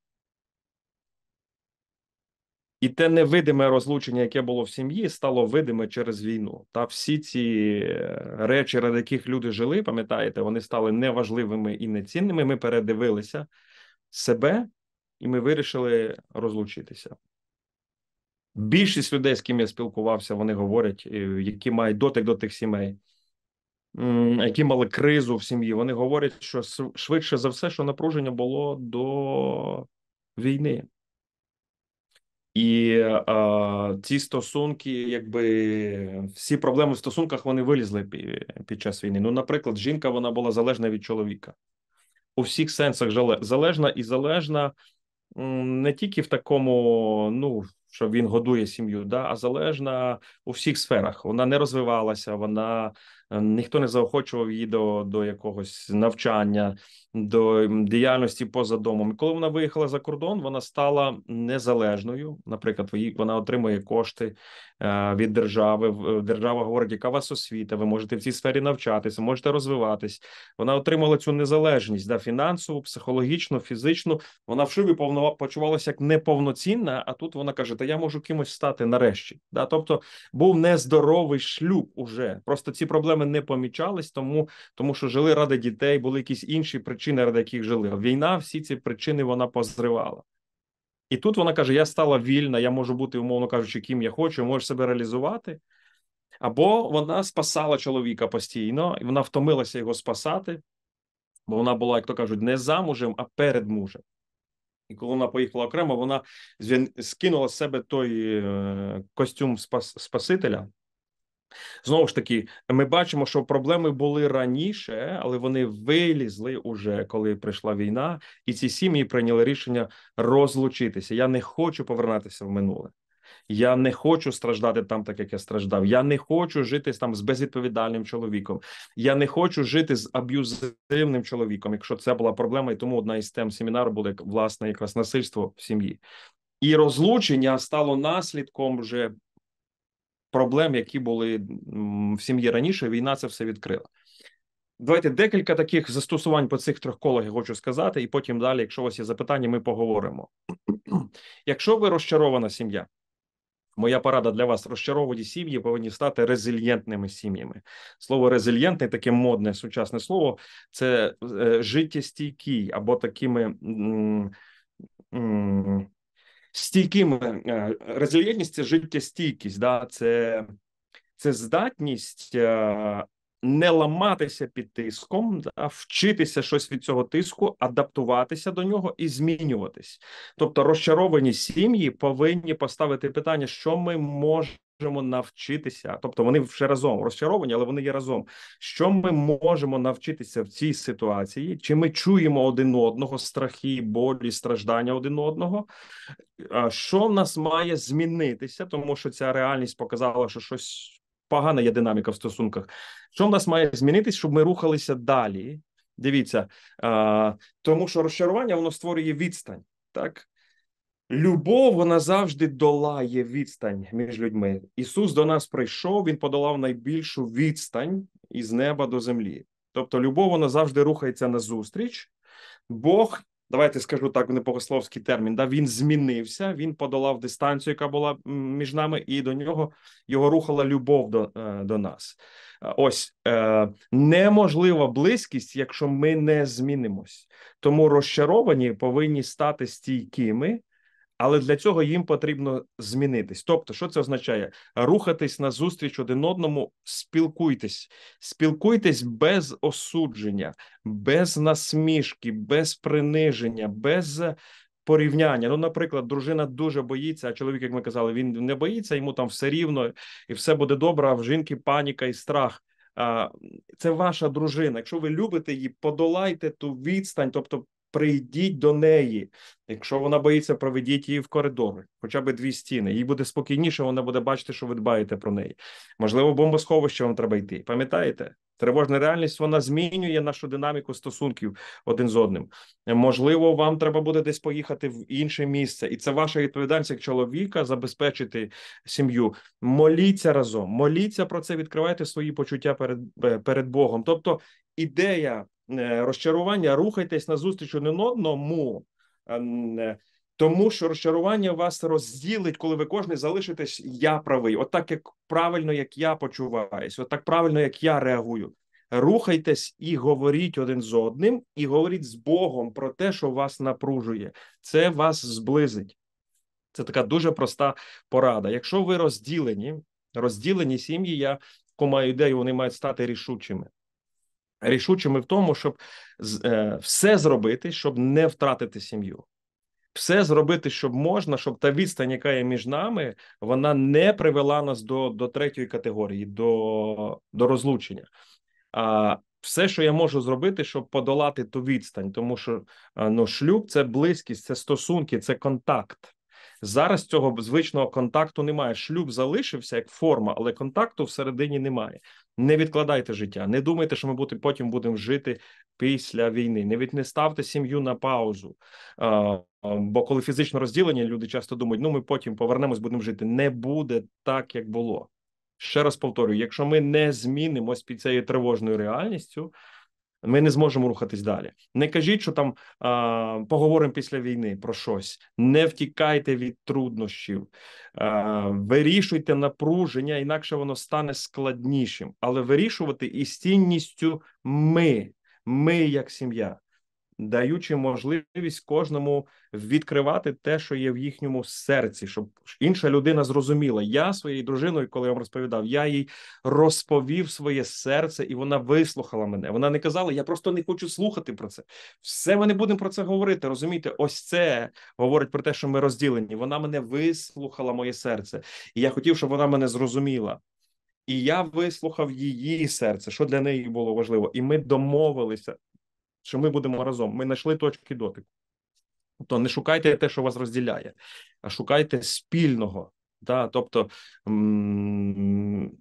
І те невидиме розлучення, яке було в сім'ї, стало видиме через війну. Та всі ці е, речі, ради яких люди жили, пам'ятаєте, вони стали неважливими і нецінними. Ми передивилися себе, і ми вирішили розлучитися. Більшість людей, з ким я спілкувався, вони говорять, е, які мають дотик до тих сімей, які мали кризу в сім'ї. Вони говорять, що швидше за все, що напруження було до війни. І е, ці стосунки, якби всі проблеми в стосунках вони вилізли під час війни. Ну, наприклад, жінка вона була залежна від чоловіка у всіх сенсах. залежна і залежна не тільки в такому, ну що він годує сім'ю, да, а залежна у всіх сферах. Вона не розвивалася, вона е, ніхто не заохочував її до до якогось навчання, до діяльності поза домом. І коли вона виїхала за кордон, вона стала незалежною. Наприклад, вона отримує кошти е, від держави. Е, держава говорить, яка у вас освіта, ви можете в цій сфері навчатися, можете розвиватись. Вона отримала цю незалежність да, фінансову, психологічну, фізичну. Вона вшиві шубі повно почувалася як неповноцінна, а тут вона каже та я можу кимось стати нарешті. Да? Тобто був нездоровий шлюб уже. Просто ці проблеми не помічались, тому тому що жили ради дітей, були якісь інші причини, ради яких жили. Війна, всі ці причини вона позривала. І тут вона каже: Я стала вільна, я можу бути, умовно кажучи, ким я хочу, можу себе реалізувати. Або вона спасала чоловіка постійно, і вона втомилася його спасати, бо вона була, як то кажуть, не замужем, а перед мужем. І коли вона поїхала окремо, вона скинула з себе той е, костюм Спасителя. Знову ж таки, ми бачимо, що проблеми були раніше, але вони вилізли уже коли прийшла війна, і ці сім'ї прийняли рішення розлучитися. Я не хочу повернутися в минуле. Я не хочу страждати там, так як я страждав. Я не хочу жити там з безвідповідальним чоловіком. Я не хочу жити з аб'юзивним чоловіком, якщо це була проблема, і тому одна із тем семінару була як власне якраз насильство в сім'ї. І розлучення стало наслідком вже проблем, які були в сім'ї раніше. Війна це все відкрила. Давайте декілька таких застосувань по цих трьох колах я хочу сказати, і потім далі, якщо у вас є запитання, ми поговоримо. Якщо ви розчарована сім'я, Моя порада для вас: розчаровані сім'ї повинні стати резильєнтними сім'ями. Слово резильєнтний, таке модне сучасне слово, це е, життєстійкий або такими. Стійкими е, резильєнтність це життєстійкість, да, це це здатність е, не ламатися під тиском, да, вчитися щось від цього тиску, адаптуватися до нього і змінюватись. Тобто, розчаровані сім'ї повинні поставити питання, що ми можемо навчитися, тобто вони вже разом розчаровані, але вони є разом. Що ми можемо навчитися в цій ситуації? Чи ми чуємо один одного страхи, болі, страждання один одного? Що в нас має змінитися, тому що ця реальність показала, що щось погана є динаміка в стосунках. Що в нас має змінитись, щоб ми рухалися далі? Дивіться, а, тому що розчарування воно створює відстань. Так, любов вона завжди долає відстань між людьми. Ісус до нас прийшов, Він подолав найбільшу відстань із неба до землі. Тобто, любов вона завжди рухається назустріч. Бог давайте скажу так в непогословський термін. Да, Він змінився, він подолав дистанцію, яка була між нами, і до нього його рухала любов до е, до нас. Е, ось е, неможлива близькість, якщо ми не змінимось. Тому розчаровані повинні стати стійкими але для цього їм потрібно змінитись. Тобто, що це означає? Рухатись на зустріч один одному, спілкуйтесь, спілкуйтесь без осудження, без насмішки, без приниження, без порівняння. Ну, наприклад, дружина дуже боїться, а чоловік, як ми казали, він не боїться, йому там все рівно і все буде добре. А в жінки паніка і страх. Це ваша дружина. Якщо ви любите її, подолайте ту відстань, тобто прийдіть до неї. Якщо вона боїться, проведіть її в коридор, хоча б дві стіни. Їй буде спокійніше, вона буде бачити, що ви дбаєте про неї. Можливо, в бомбосховище вам треба йти. Пам'ятаєте? Тривожна реальність вона змінює нашу динаміку стосунків один з одним. Можливо, вам треба буде десь поїхати в інше місце, і це ваша відповідальність як чоловіка забезпечити сім'ю. Моліться разом, моліться про це, відкривайте свої почуття перед е, перед Богом. Тобто ідея Е, розчарування, рухайтесь на зустріч один одному, ем, е, тому що розчарування вас розділить, коли ви кожен залишитесь я правий. Отак, як правильно, як я почуваюся, отак правильно, як я реагую. Рухайтесь і говоріть один з одним, і говоріть з Богом про те, що вас напружує. Це вас зблизить. Це така дуже проста порада. Якщо ви розділені, розділені сім'ї, я маю ідею, вони мають стати рішучими рішучими в тому, щоб е, все зробити, щоб не втратити сім'ю. Все зробити, щоб можна, щоб та відстань, яка є між нами, вона не привела нас до до третьої категорії, до до розлучення. А все, що я можу зробити, щоб подолати ту відстань, тому що ну, шлюб це близькість, це стосунки, це контакт. Зараз цього звичного контакту немає. Шлюб залишився як форма, але контакту всередині немає. Не відкладайте життя, не думайте, що ми бути, потім будемо жити після війни. Не від не ставте сім'ю на паузу. А, Бо коли фізично розділені, люди часто думають, ну ми потім повернемось, будемо жити. Не буде так, як було. Ще раз повторюю: якщо ми не змінимось під цією тривожною реальністю. Ми не зможемо рухатись далі. Не кажіть, що там а, поговоримо після війни про щось. Не втікайте від труднощів, а, вирішуйте напруження, інакше воно стане складнішим. Але вирішувати із цінністю ми, ми як сім'я даючи можливість кожному відкривати те, що є в їхньому серці, щоб інша людина зрозуміла. Я своєю дружиною, коли я вам розповідав, я їй розповів своє серце, і вона вислухала мене. Вона не казала: Я просто не хочу слухати про це. Все ми не будемо про це говорити. Розумієте, ось це говорить про те, що ми розділені. Вона мене вислухала, моє серце, і я хотів, щоб вона мене зрозуміла. І я вислухав її серце, що для неї було важливо, і ми домовилися що ми будемо разом. Ми знайшли точки дотику. Тобто не шукайте те, що вас розділяє, а шукайте спільного. Да? Тобто м-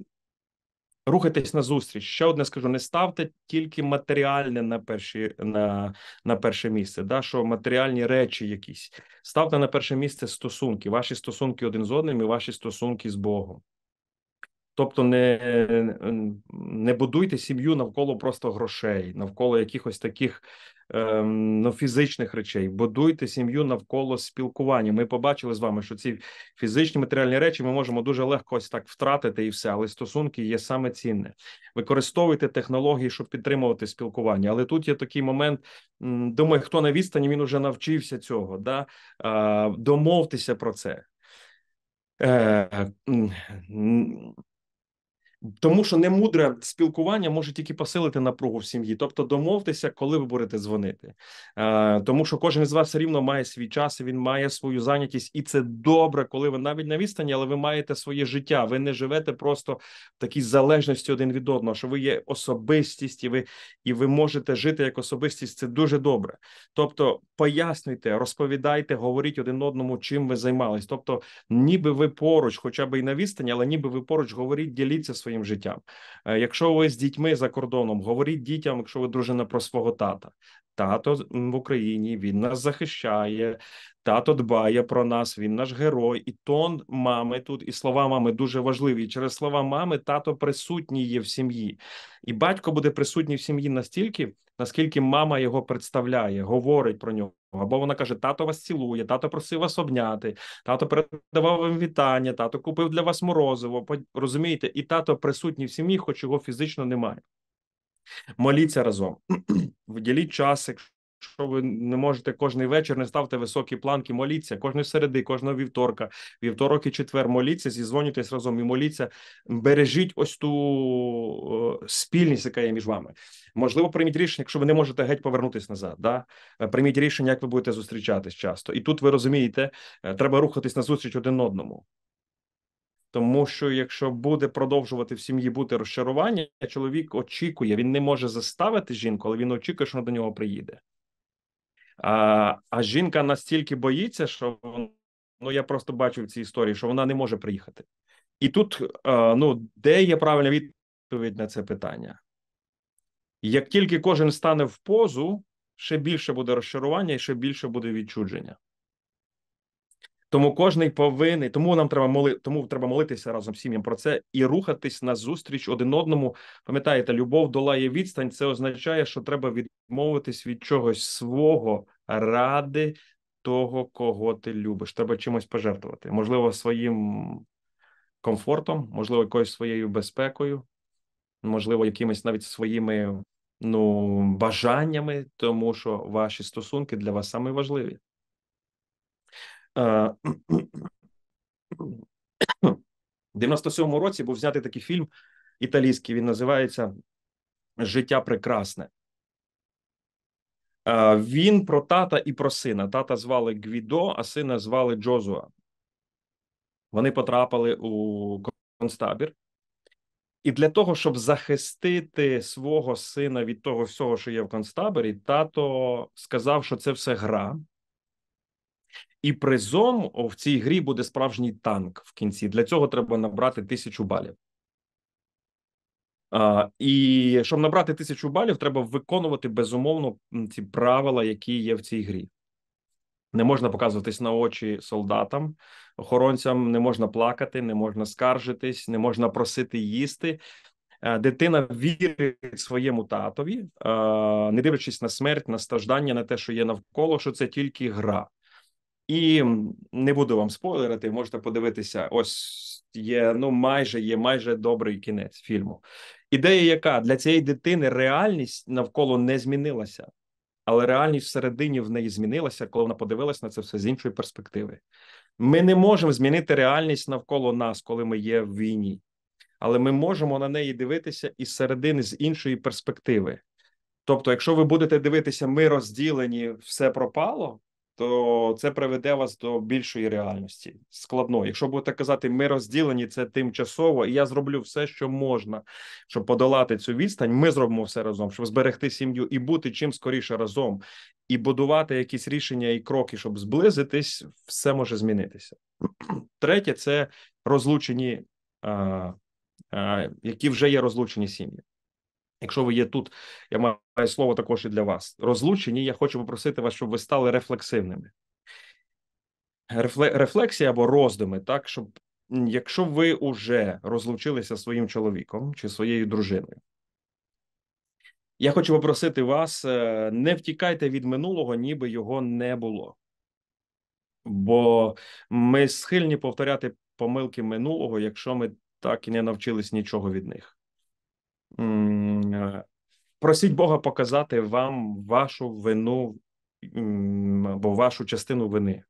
рухайтесь зустріч. Ще одне скажу: не ставте тільки матеріальне на перші, на, на перше місце, да? що матеріальні речі якісь. Ставте на перше місце стосунки, ваші стосунки один з одним і ваші стосунки з Богом. Тобто не не будуйте сім'ю навколо просто грошей, навколо якихось таких ем, ну, фізичних речей. Будуйте сім'ю навколо спілкування. Ми побачили з вами, що ці фізичні матеріальні речі ми можемо дуже легко ось так втратити і все, але стосунки є саме цінне. Використовуйте технології, щоб підтримувати спілкування. Але тут є такий момент. Думаю, хто на відстані він уже навчився цього. Да? Е, домовтеся про це. Е, тому що немудре спілкування може тільки посилити напругу в сім'ї, тобто домовтеся, коли ви будете дзвонити, е, тому що кожен з вас рівно має свій час, він має свою зайнятість, і це добре, коли ви навіть на відстані, але ви маєте своє життя. Ви не живете просто в такій залежності один від одного, що ви є особистість, і ви і ви можете жити як особистість. Це дуже добре. Тобто, пояснюйте, розповідайте, говоріть один одному, чим ви займались. Тобто, ніби ви поруч, хоча б і на відстані, але ніби ви поруч говоріть, діліться своїм своїм життям. Е, якщо ви з дітьми за кордоном, говоріть дітям, якщо ви дружина про свого тата. Тато в Україні він нас захищає, Тато дбає про нас, він наш герой, і тон мами тут, і слова мами дуже важливі. І через слова мами тато присутній є в сім'ї, і батько буде присутній в сім'ї настільки, наскільки мама його представляє, говорить про нього. Або вона каже: Тато вас цілує, тато просив вас обняти, тато передавав вам вітання, тато купив для вас морозиво. Розумієте, і тато присутній в сім'ї, хоч його фізично немає. Моліться разом, виділіть час, якщо що ви не можете кожний вечір, не ставте високі планки, моліться кожної середи, кожного вівторка, вівторок і четвер, моліться, зізвонюйтесь разом і моліться. Бережіть ось ту спільність, яка є між вами. Можливо, прийміть рішення, якщо ви не можете геть повернутися назад. Да? Е, прийміть рішення, як ви будете зустрічатись часто. І тут ви розумієте, е, треба рухатись на зустріч один одному. Тому що якщо буде продовжувати в сім'ї бути розчарування, чоловік очікує, він не може заставити жінку, але він очікує, що вона до нього приїде. А а жінка настільки боїться, що ну я просто бачу в цій історії, що вона не може приїхати. І тут ну де є правильна відповідь на це питання? Як тільки кожен стане в позу, ще більше буде розчарування і ще більше буде відчудження. Тому кожний повинен, тому нам треба моли, тому треба молитися разом сім'ям про це і рухатись на зустріч один одному. Пам'ятаєте, любов долає відстань. Це означає, що треба відмовитись від чогось свого ради того, кого ти любиш. Треба чимось пожертвувати. Можливо, своїм комфортом, можливо, якоюсь своєю безпекою, можливо, якимись навіть своїми ну бажаннями, тому що ваші стосунки для вас саме важливі. У е, 97-му році був знятий такий фільм італійський. Він називається Життя Прекрасне. Е, він про тата і про сина. Тата звали Гвідо, а сина звали Джозуа. Вони потрапили у концтабір. І для того, щоб захистити свого сина від того всього, що є в концтаборі, тато сказав, що це все гра, і призом в цій грі буде справжній танк в кінці. Для цього треба набрати тисячу балів. Uh, і щоб набрати тисячу балів, треба виконувати безумовно ці правила, які є в цій грі. Не можна показуватись на очі солдатам, охоронцям, не можна плакати, не можна скаржитись, не можна просити їсти. Е, дитина вірить своєму татові, не дивлячись на смерть, на страждання, на те, що є навколо, що це тільки гра. І не буду вам спойлерити, можете подивитися, ось є ну майже є майже добрий кінець фільму. Ідея, яка для цієї дитини реальність навколо не змінилася, але реальність всередині в неї змінилася, коли вона подивилася на це все з іншої перспективи. Ми не можемо змінити реальність навколо нас, коли ми є в війні, але ми можемо на неї дивитися із середини з іншої перспективи. Тобто, якщо ви будете дивитися, ми розділені, все пропало то це приведе вас до більшої реальності складно. Якщо будете казати, ми розділені це тимчасово, і я зроблю все, що можна, щоб подолати цю відстань. Ми зробимо все разом, щоб зберегти сім'ю і бути чим скоріше разом, і будувати якісь рішення і кроки, щоб зблизитись, все може змінитися. Третє це розлучені, а, а, які вже є розлучені сім'ї. Якщо ви є тут, я маю слово також і для вас. Розлучені, я хочу попросити вас, щоб ви стали рефлексивними. Рефлексія або роздуми, так, щоб якщо ви уже розлучилися зі своїм чоловіком чи своєю дружиною, я хочу попросити вас: е, не втікайте від минулого, ніби його не було. Бо ми схильні повторяти помилки минулого, якщо ми так і не навчились нічого від них. Е, просіть Бога показати вам вашу вину або вашу частину вини,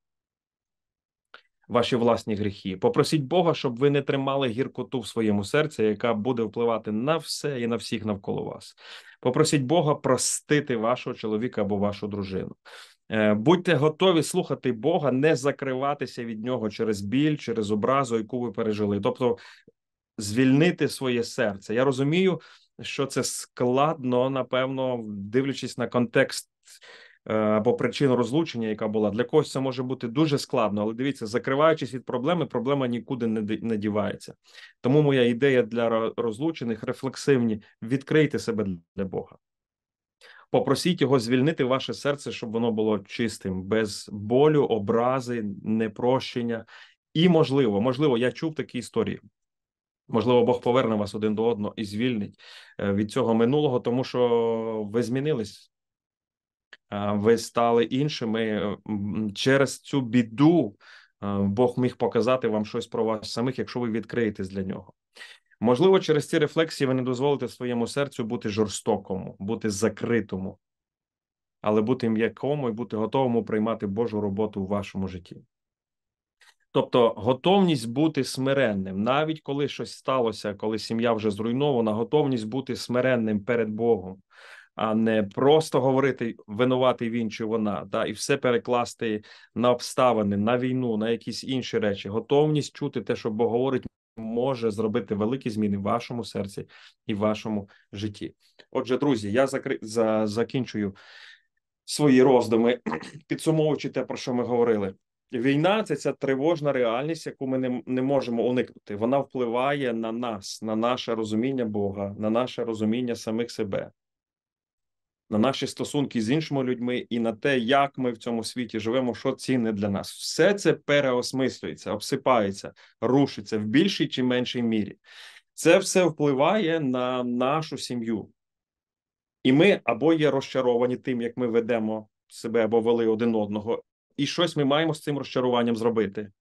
ваші власні гріхи. Попросіть Бога, щоб ви не тримали гіркоту в своєму серці, яка буде впливати на все і на всіх навколо вас. Попросіть Бога простити вашого чоловіка або вашу дружину. Е, будьте готові слухати Бога, не закриватися від нього через біль, через образу, яку ви пережили. Тобто, звільнити своє серце. Я розумію, що це складно, напевно, дивлячись на контекст е, або причину розлучення, яка була для когось, це може бути дуже складно, але дивіться, закриваючись від проблеми, проблема нікуди не дівається. Тому моя ідея для розлучених рефлексивні: відкрийте себе для Бога. Попросіть його звільнити ваше серце, щоб воно було чистим, без болю, образи, непрощення. І можливо, можливо, я чув такі історії. Можливо, Бог поверне вас один до одного і звільнить е, від цього минулого, тому що ви змінились, ви стали іншими. Е, через цю біду е, Бог міг показати вам щось про вас самих, якщо ви відкриєтесь для нього. Можливо, через ці рефлексії ви не дозволите своєму серцю бути жорстокому, бути закритому, але бути м'якому і бути готовому приймати Божу роботу в вашому житті. Тобто готовність бути смиренним, навіть коли щось сталося, коли сім'я вже зруйнована, готовність бути смиренним перед Богом, а не просто говорити винуватий він чи вона, та і все перекласти на обставини, на війну, на якісь інші речі. Готовність чути те, що Бог говорить, може зробити великі зміни в вашому серці і в вашому житті. Отже, друзі, я закри... за... закінчую свої роздуми, підсумовуючи те, про що ми говорили. Війна це ця тривожна реальність, яку ми не, не можемо уникнути. Вона впливає на нас, на наше розуміння Бога, на наше розуміння самих себе, на наші стосунки з іншими людьми і на те, як ми в цьому світі живемо, що цінне для нас. Все це переосмислюється, обсипається, рушиться в більшій чи меншій мірі. Це все впливає на нашу сім'ю. І ми або є розчаровані тим, як ми ведемо себе або вели один одного і щось ми маємо з цим розчаруванням зробити.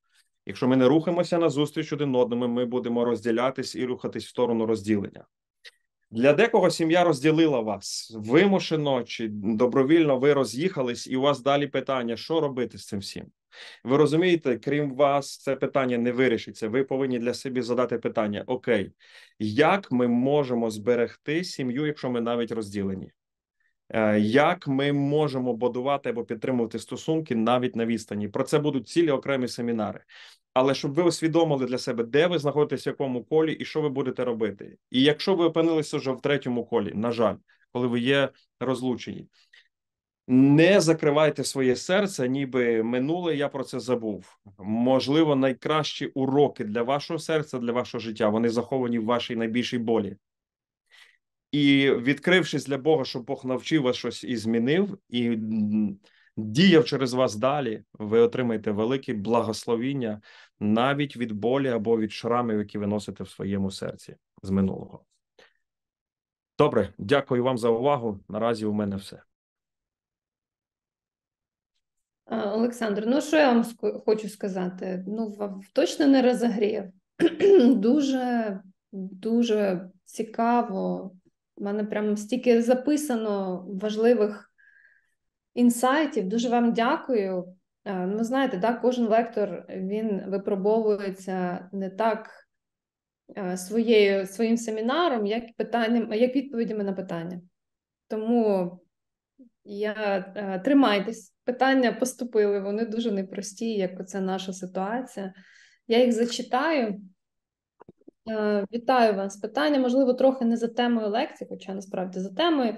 Якщо ми не рухаємося на зустріч один одному, ми будемо розділятись і рухатись в сторону розділення. Для декого сім'я розділила вас вимушено чи добровільно ви роз'їхались, і у вас далі питання, що робити з цим всім. Ви розумієте, крім вас, це питання не вирішиться. Ви повинні для себе задати питання: Окей, як ми можемо зберегти сім'ю, якщо ми навіть розділені? Е, як ми можемо будувати або підтримувати стосунки навіть на відстані. Про це будуть цілі окремі семінари. Але щоб ви усвідомили для себе, де ви знаходитесь, в якому колі, і що ви будете робити. І якщо ви опинилися вже в третьому колі, на жаль, коли ви є розлучені, не закривайте своє серце, ніби минуле. Я про це забув. Можливо, найкращі уроки для вашого серця, для вашого життя вони заховані в вашій найбільшій болі. І відкрившись для Бога, щоб Бог навчив вас щось і змінив, і діяв через вас далі, ви отримаєте велике благословіння навіть від болі або від шрамів, які ви носите в своєму серці з минулого. Добре, дякую вам за увагу. Наразі у мене все. Олександр, ну що я вам хочу сказати? Ну, точно не розогрів. Дуже дуже цікаво у мене прям стільки записано важливих інсайтів. Дуже вам дякую. Е, ну, знаєте, так, кожен лектор він випробовується не так е, своєю, своїм семінаром, як питанням, як відповідями на питання. Тому я е, тримайтесь, питання поступили, вони дуже непрості, як оце наша ситуація. Я їх зачитаю. Е, вітаю вас. Питання, можливо, трохи не за темою лекції, хоча насправді за темою,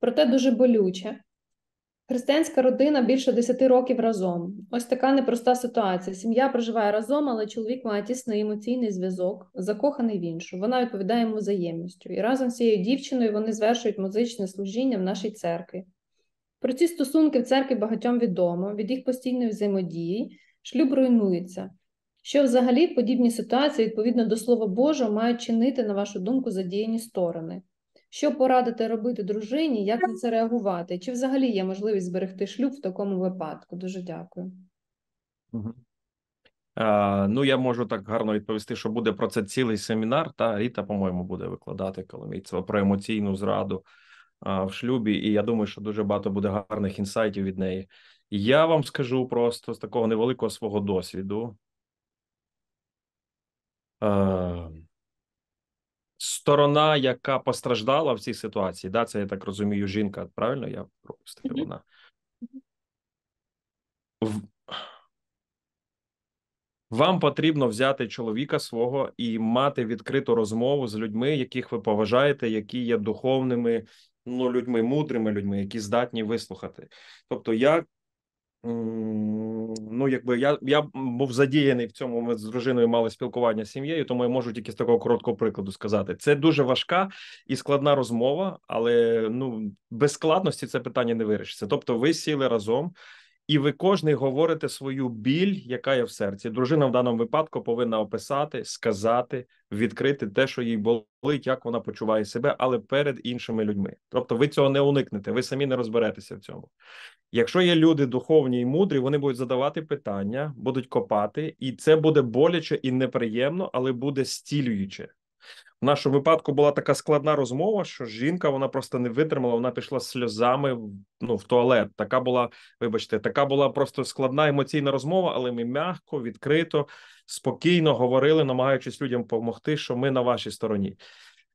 проте дуже болюче. Християнська родина більше 10 років разом. Ось така непроста ситуація. Сім'я проживає разом, але чоловік має тісний емоційний зв'язок, закоханий в іншу. Вона відповідає йому взаємністю. І разом з цією дівчиною вони звершують музичне служіння в нашій церкві. Про ці стосунки в церкві багатьом відомо, від їх постійної взаємодії, шлюб руйнується. Що взагалі подібні ситуації, відповідно до Слова Божого, мають чинити, на вашу думку, задіяні сторони? Що порадити робити дружині, як на це реагувати? Чи взагалі є можливість зберегти шлюб в такому випадку? Дуже дякую. Угу. А, Ну, я можу так гарно відповісти, що буде про це цілий семінар. Та Ріта, по-моєму, буде викладати коломійцева про емоційну зраду а, в шлюбі, і я думаю, що дуже багато буде гарних інсайтів від неї. Я вам скажу просто з такого невеликого свого досвіду е, сторона, яка постраждала в цій ситуації. Да, Це я так розумію, жінка. Правильно я пропустив вона. В... Вам потрібно взяти чоловіка свого і мати відкриту розмову з людьми, яких ви поважаєте, які є духовними, ну людьми мудрими людьми, які здатні вислухати. Тобто, я Ну, якби я я був задіяний в цьому. Ми з дружиною мали спілкування з сім'єю, тому я можу тільки з такого короткого прикладу сказати. Це дуже важка і складна розмова, але ну без складності це питання не вирішиться. Тобто, ви сіли разом, і ви кожний говорите свою біль, яка є в серці. Дружина в даному випадку повинна описати, сказати, відкрити те, що їй болить, як вона почуває себе, але перед іншими людьми. Тобто, ви цього не уникнете, ви самі не розберетеся в цьому. Якщо є люди духовні і мудрі, вони будуть задавати питання, будуть копати, і це буде боляче і неприємно, але буде стілююче. В нашому випадку була така складна розмова, що жінка вона просто не витримала. Вона пішла з сльозами ну, в туалет. Така була, вибачте, така була просто складна емоційна розмова, але ми м'яко, відкрито, спокійно говорили, намагаючись людям допомогти, що ми на вашій стороні.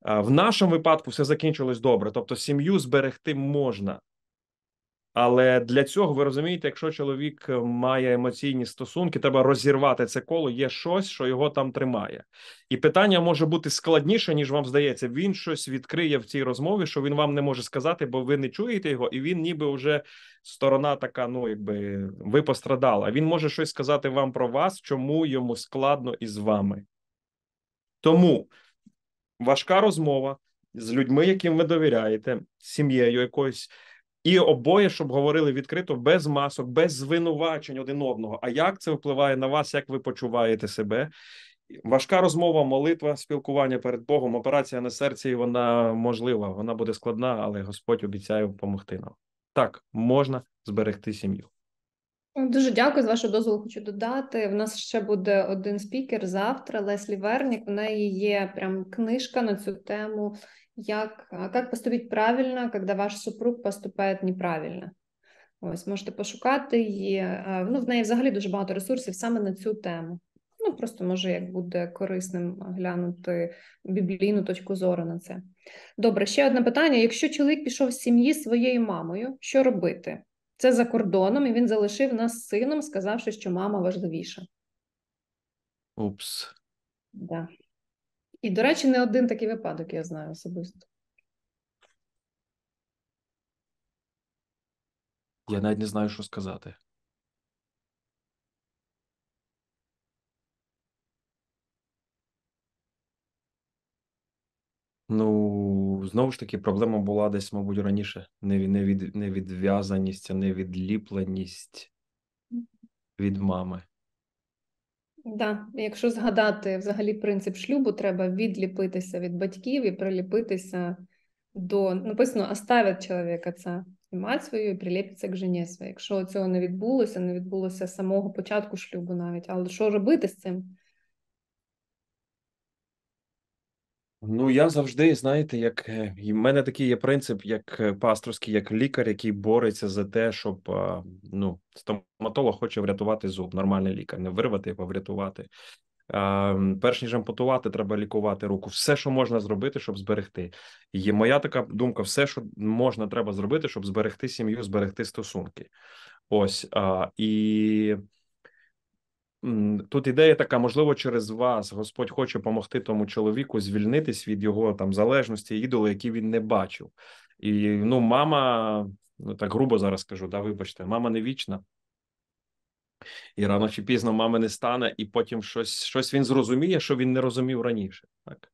В нашому випадку все закінчилось добре. Тобто, сім'ю зберегти можна. Але для цього ви розумієте, якщо чоловік е, має емоційні стосунки, треба розірвати це коло. Є щось, що його там тримає, і питання може бути складніше, ніж вам здається. Він щось відкриє в цій розмові, що він вам не може сказати, бо ви не чуєте його, і він, ніби вже сторона така. Ну якби ви пострадала. Він може щось сказати вам про вас, чому йому складно із вами. Тому важка розмова з людьми, яким ви довіряєте, сім'єю якоюсь і обоє, щоб говорили відкрито, без масок, без звинувачень один одного. А як це впливає на вас? Як ви почуваєте себе? Важка розмова, молитва, спілкування перед Богом, операція на серці. Вона можлива, вона буде складна, але Господь обіцяє допомогти нам. Так можна зберегти сім'ю. Дуже дякую за вашого дозволу. Хочу додати. В нас ще буде один спікер завтра. Леслі Вернік. У неї є прям книжка на цю тему, як, как поступить правильно, коли ваш супруг поступає неправильно? Ось можете пошукати її. Ну, в неї взагалі дуже багато ресурсів саме на цю тему. Ну, просто може, як буде корисним глянути біблійну точку зору на це. Добре, ще одне питання: якщо чоловік пішов з сім'ї своєю мамою, що робити? Це за кордоном, і він залишив нас сином, сказавши, що мама важливіша. Упс. Да. І, до речі, не один такий випадок я знаю особисто. Я навіть не знаю, що сказати. Ну, знову ж таки, проблема була десь, мабуть, раніше. Невід, невідв'язаність, невідліпленість від мами. Да, якщо згадати взагалі принцип шлюбу, треба відліпитися від батьків і приліпитися до написано, оставить чоловіка це і мать свою, і приліпиться к жені своїй. Якщо цього не відбулося, не відбулося з самого початку шлюбу навіть, але що робити з цим? Ну, я завжди, знаєте, як е, і в мене такий є принцип, як е, пасторський, як лікар, який бореться за те, щоб ну, стоматолог хоче врятувати зуб, нормальний лікар, не вирвати, а врятувати. Перш ніж ампутувати, треба лікувати руку. Все, що можна зробити, щоб зберегти. є моя така думка: все, що можна, треба зробити, щоб зберегти сім'ю, зберегти стосунки. Ось і. Тут ідея така, можливо, через вас Господь хоче допомогти тому чоловіку звільнитись від його там залежності, ідола, які він не бачив. І ну, мама, ну так грубо зараз кажу, да, вибачте, мама не вічна. І рано чи пізно мами не стане, і потім щось щось він зрозуміє, що він не розумів раніше. Так?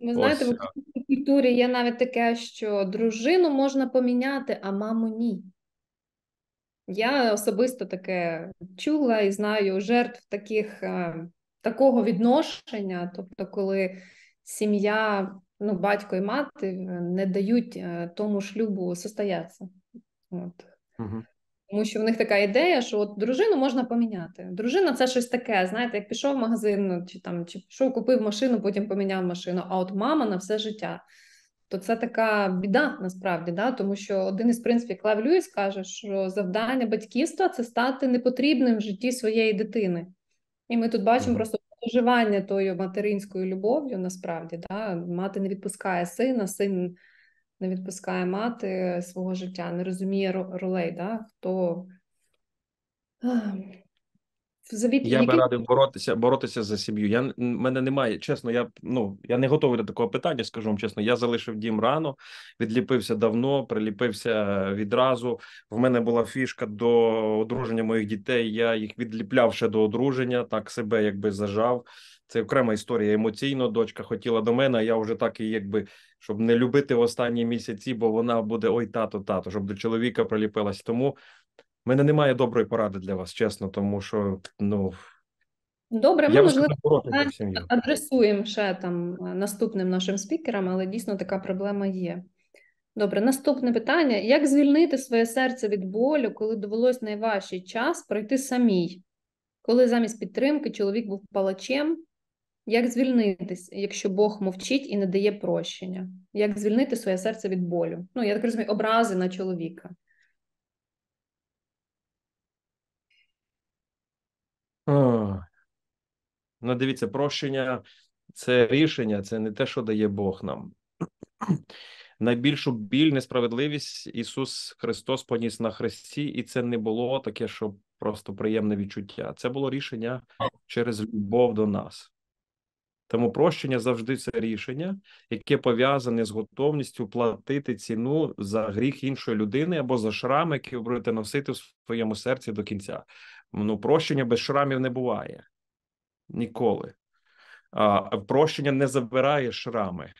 Ви знаєте, в е. культурі є навіть таке, що дружину можна поміняти, а маму ні. Я особисто таке чула і знаю жертв таких, е, такого відношення, тобто, коли сім'я, ну, батько і мати е, не дають е, тому шлюбу состоятися. От. Угу. Тому що в них така ідея, що от дружину можна поміняти. Дружина це щось таке. Знаєте, як пішов в магазин, ну, чи там чи пішов, купив машину, потім поміняв машину. А от мама на все життя то це така біда насправді, да? тому що один із принципів Клав Льюіс каже, що завдання батьківства це стати непотрібним в житті своєї дитини. І ми тут бачимо просто проживання тою материнською любов'ю, насправді, да? мати не відпускає сина, син не відпускає мати свого життя, не розуміє ролей, да? хто. Завіт, я який... би радив боротися боротися за сім'ю. Я мене немає. Чесно, я ну я не готовий до такого питання. Скажу вам чесно. Я залишив дім рано, відліпився давно, приліпився відразу. В мене була фішка до одруження моїх дітей. Я їх відліпляв ще до одруження, так себе якби зажав. Це окрема історія емоційно. Дочка хотіла до мене. а Я вже так і якби щоб не любити в останні місяці, бо вона буде ой, тато, тато, щоб до чоловіка приліпилась. Тому у мене немає доброї поради для вас, чесно, тому що ну. Добре, ми можливо адресуємо ще там е, наступним нашим спікерам, але дійсно така проблема є. Добре, наступне питання: як звільнити своє серце від болю, коли довелось найважчий час пройти самій? Коли замість підтримки чоловік був палачем? Як звільнитись, якщо Бог мовчить і не дає прощення? Як звільнити своє серце від болю? Ну, я так розумію, образи на чоловіка. Ну, дивіться, прощення це рішення, це не те, що дає Бог нам. Найбільшу біль, несправедливість Ісус Христос поніс на хресті, і це не було таке, що просто приємне відчуття. Це було рішення через любов до нас. Тому прощення завжди це рішення, яке пов'язане з готовністю платити ціну за гріх іншої людини або за шрам, який ви будете носити в своєму серці до кінця. Ну прощення без шрамів не буває ніколи. А, Прощення не забирає шрами,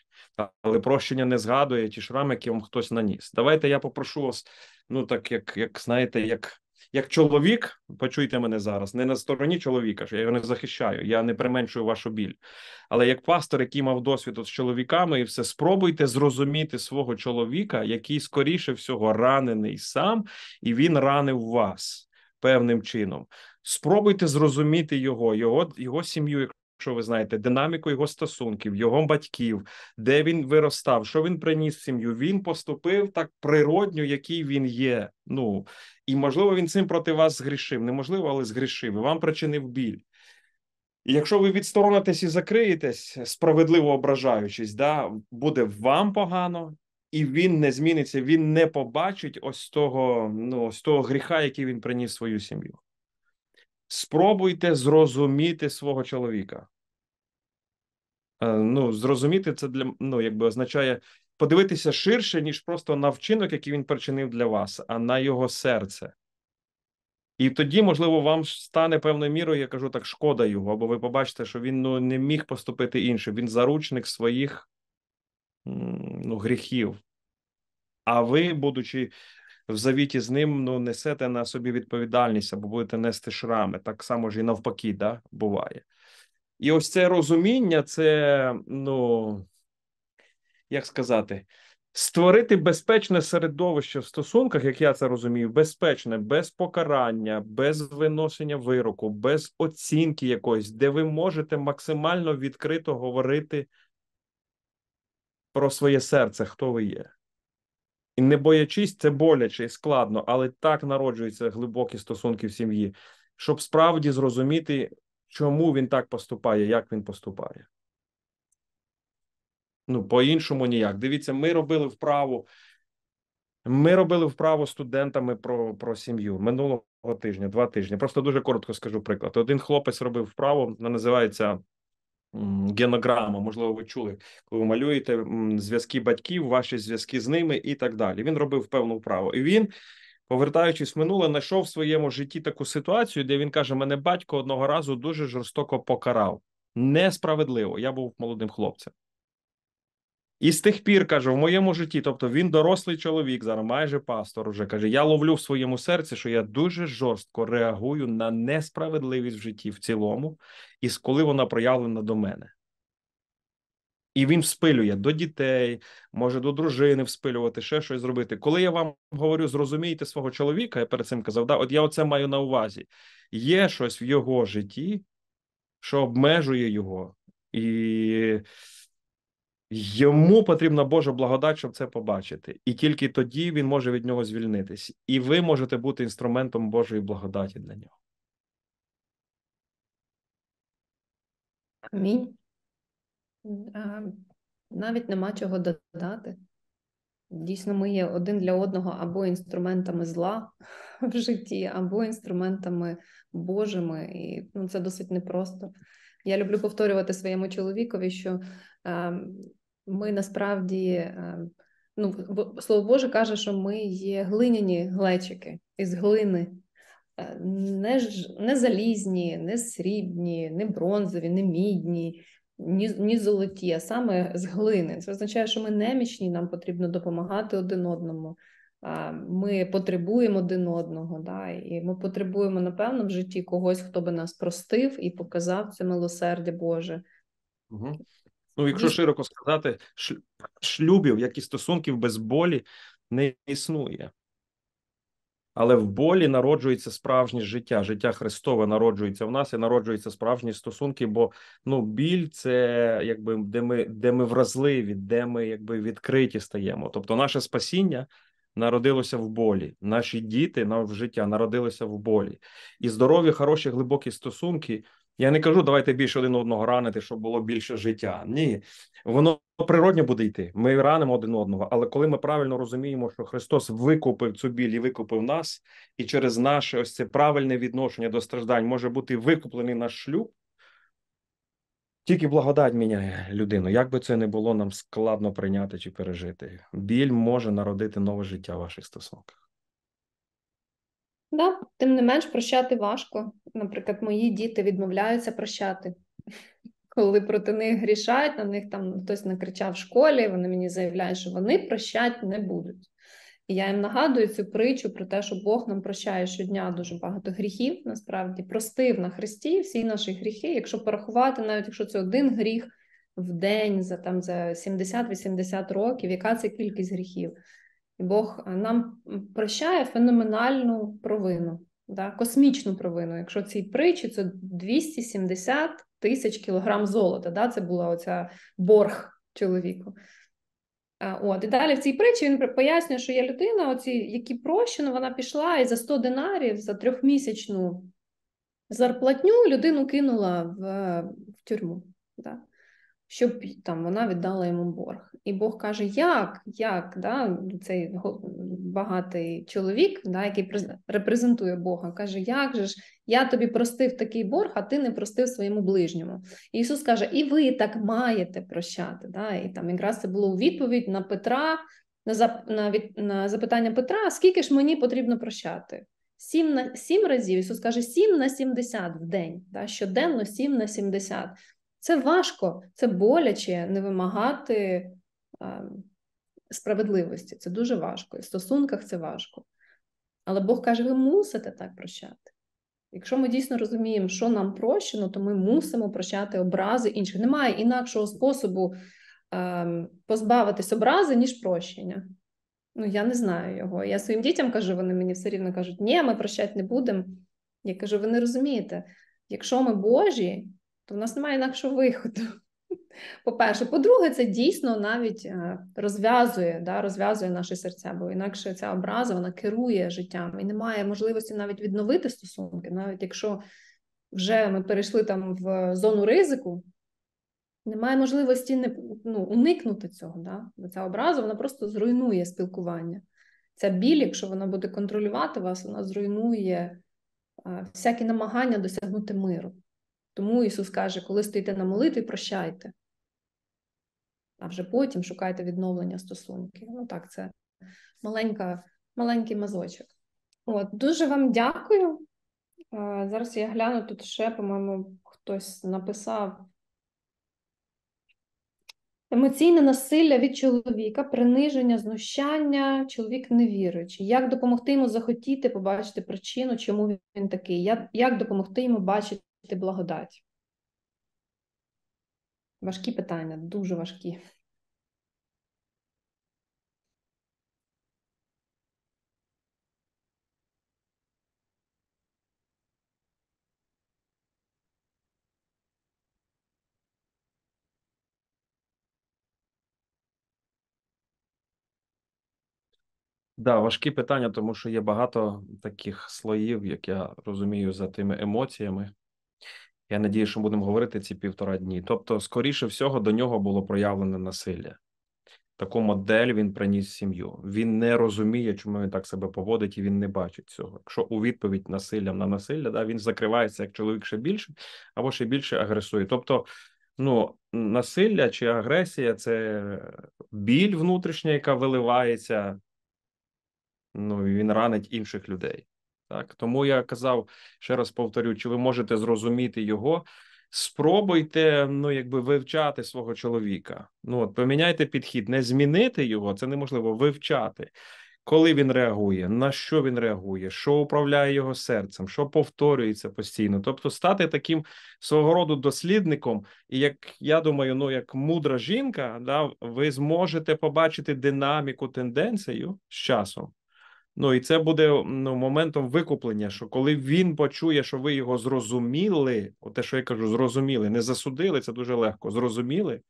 але прощення не згадує ті шрами, які вам хтось наніс. Давайте я попрошу вас, ну так як як знаєте, як як чоловік, почуйте мене зараз, не на стороні чоловіка, що я його не захищаю, я не применшую вашу біль. Але як пастор, який мав досвід от з чоловіками, і все спробуйте зрозуміти свого чоловіка, який скоріше всього ранений сам, і він ранив вас. Певним чином Спробуйте зрозуміти його, його його сім'ю, якщо ви знаєте, динаміку його стосунків, його батьків, де він виростав, що він приніс в сім'ю. Він поступив так природньо, який він є. Ну і можливо, він цим проти вас згрішив. Неможливо, але згрішив. і Вам причинив біль. І Якщо ви відсторонитесь і закриєтесь, справедливо ображаючись, да буде вам погано. І він не зміниться, він не побачить ось того ну ось того гріха, який він приніс в свою сім'ю спробуйте зрозуміти свого чоловіка. Е, ну, зрозуміти це для ну, якби означає подивитися ширше, ніж просто на вчинок, який він причинив для вас, а на його серце. І тоді, можливо, вам стане певною мірою, я кажу так, шкода його, або ви побачите, що він ну, не міг поступити іншим. Він заручник своїх ну, гріхів. А ви, будучи в завіті з ним ну несете на собі відповідальність або будете нести шрами. Так само ж і навпаки, да, буває. І ось це розуміння, це ну як сказати, створити безпечне середовище в стосунках, як я це розумію, безпечне, без покарання, без виношення вироку, без оцінки якоїсь, де ви можете максимально відкрито говорити про своє серце, хто ви є. І не боячись, це боляче і складно, але так народжуються глибокі стосунки в сім'ї, щоб справді зрозуміти, чому він так поступає, як він поступає. Ну, по-іншому ніяк. Дивіться, ми робили вправу. Ми робили вправу студентами про про сім'ю минулого тижня, два тижні. Просто дуже коротко скажу приклад. Один хлопець робив вправу, вона називається генограма, можливо, ви чули, коли ви малюєте зв'язки батьків, ваші зв'язки з ними і так далі. Він робив певну вправу. І він, повертаючись в минуле, знайшов в своєму житті таку ситуацію, де він каже: мене батько одного разу дуже жорстоко покарав. Несправедливо. Я був молодим хлопцем. І з тих пір кажу, в моєму житті, тобто він дорослий чоловік, зараз майже пастор уже каже: я ловлю в своєму серці, що я дуже жорстко реагую на несправедливість в житті в цілому, і коли вона проявлена до мене. І він вспилює до дітей, може до дружини вспилювати, ще щось зробити. Коли я вам говорю, зрозумійте свого чоловіка, я перед цим казав, да, от я оце маю на увазі. Є щось в його житті, що обмежує його, і Йому потрібна Божа благодать, щоб це побачити, і тільки тоді він може від нього звільнитися. І ви можете бути інструментом Божої благодаті для нього. Амінь. Навіть нема чого додати. Дійсно, ми є один для одного або інструментами зла в житті, або інструментами Божими. І ну, це досить непросто. Я люблю повторювати своєму чоловікові, що е, ми насправді, е, ну слово Боже каже, що ми є глиняні глечики із глини, е, не ж не залізні, не срібні, не бронзові, не мідні, ні ні золоті, а саме з глини. Це означає, що ми немічні, нам потрібно допомагати один одному. Е, ми потребуємо один одного, да, і ми потребуємо, напевно, в житті когось, хто би нас простив і показав це милосердя Боже. Угу. Ну, якщо широко сказати, шлюбів, як і стосунків без болі не існує. Але в болі народжується справжнє життя. Життя Христове народжується в нас і народжуються справжні стосунки. Бо ну біль це якби де ми де ми вразливі, де ми якби відкриті стаємо. Тобто, наше спасіння народилося в болі. Наші діти на життя народилися в болі, і здорові, хороші, глибокі стосунки. Я не кажу, давайте більше один одного ранити, щоб було більше життя. Ні, воно природньо буде йти. Ми ранимо один одного. Але коли ми правильно розуміємо, що Христос викупив цю біль і викупив нас, і через наше ось це правильне відношення до страждань може бути викуплений наш шлюб, тільки благодать міняє людину. Як би це не було нам складно прийняти чи пережити, біль може народити нове життя в ваших стосунках. Да, тим не менш, прощати важко. Наприклад, мої діти відмовляються прощати. Коли проти них грішають, на них там хтось накричав в школі, вони мені заявляють, що вони прощати не будуть. І я їм нагадую цю притчу про те, що Бог нам прощає щодня дуже багато гріхів, насправді простив на Христі всі наші гріхи. Якщо порахувати, навіть якщо це один гріх в день за там за 70-80 років, яка це кількість гріхів? І Бог е, нам прощає феноменальну провину, да? космічну провину. Якщо цій притчі, це 270 тисяч кілограм золота. Да? Це була оця борг чоловіку. Е, от, І далі в цій притчі він пояснює, що є людина, оці, які прощено, вона пішла і за 100 динарів, за трьохмісячну зарплатню людину кинула в в тюрму, да, щоб там вона віддала йому борг. І Бог каже, як, як да, цей багатий чоловік, да, який репрезентує Бога, каже, як же ж я тобі простив такий борг, а ти не простив своєму ближньому. І Ісус каже, і ви так маєте прощати. Да? І там якраз це було у відповідь на Петра, на на, на запитання Петра, скільки ж мені потрібно прощати? Сім на сім разів Ісус каже, сім на сімдесят в день, да? щоденно сім на сімдесят. Це важко, це боляче не вимагати. Е, справедливості. Це дуже важко. І в стосунках це важко. Але Бог каже, ви мусите так прощати. Якщо ми дійсно розуміємо, що нам прощено, то ми мусимо прощати образи інших. Немає інакшого способу ем, позбавитись образи, ніж прощення. Ну, я не знаю його. Я своїм дітям кажу, вони мені все рівно кажуть, ні, ми прощати не будемо. Я кажу, ви не розумієте, якщо ми Божі, то в нас немає інакшого виходу. По-перше, по-друге, це дійсно навіть е, розв'язує да, розв'язує наші серця, бо інакше ця образа вона керує життям і немає можливості навіть відновити стосунки, навіть якщо вже ми перейшли там в зону ризику. Немає можливості не ну, уникнути цього, Да? ця образа вона просто зруйнує спілкування. Ця біль, якщо вона буде контролювати вас, вона зруйнує е, всякі намагання досягнути миру. Тому Ісус каже, коли стоїте на молитві, прощайте а вже потім шукайте відновлення стосунків. Ну так, це маленька, маленький мазочок. От, Дуже вам дякую. Зараз я гляну тут ще, по-моєму, хтось написав. Емоційне насилля від чоловіка, приниження, знущання, чоловік не вірить. Як допомогти йому захотіти побачити причину, чому він такий? Як допомогти йому бачити благодать? Важкі питання, дуже важкі. Да, важкі питання, тому що є багато таких слоїв, як я розумію, за тими емоціями. Я надію, що будемо говорити ці півтора дні. Тобто, скоріше всього, до нього було проявлене насилля. Таку модель він приніс в сім'ю. Він не розуміє, чому він так себе поводить, і він не бачить цього. Якщо у відповідь насиллям на насилля, да, він закривається як чоловік ще більше або ще більше агресує. Тобто, ну, насилля чи агресія це біль внутрішня, яка виливається, ну, він ранить інших людей. Так тому я казав ще раз повторю: чи ви можете зрозуміти його? Спробуйте ну, якби вивчати свого чоловіка. Ну от поміняйте підхід, не змінити його, це неможливо вивчати. Коли він реагує, на що він реагує, що управляє його серцем, що повторюється постійно. Тобто стати таким свого роду дослідником, і як я думаю, ну як мудра жінка, да, ви зможете побачити динаміку, тенденцію з часом. Ну і це буде ну, моментом викуплення. Що коли він почує, що ви його зрозуміли, те, що я кажу, зрозуміли, не засудили, це дуже легко. Зрозуміли.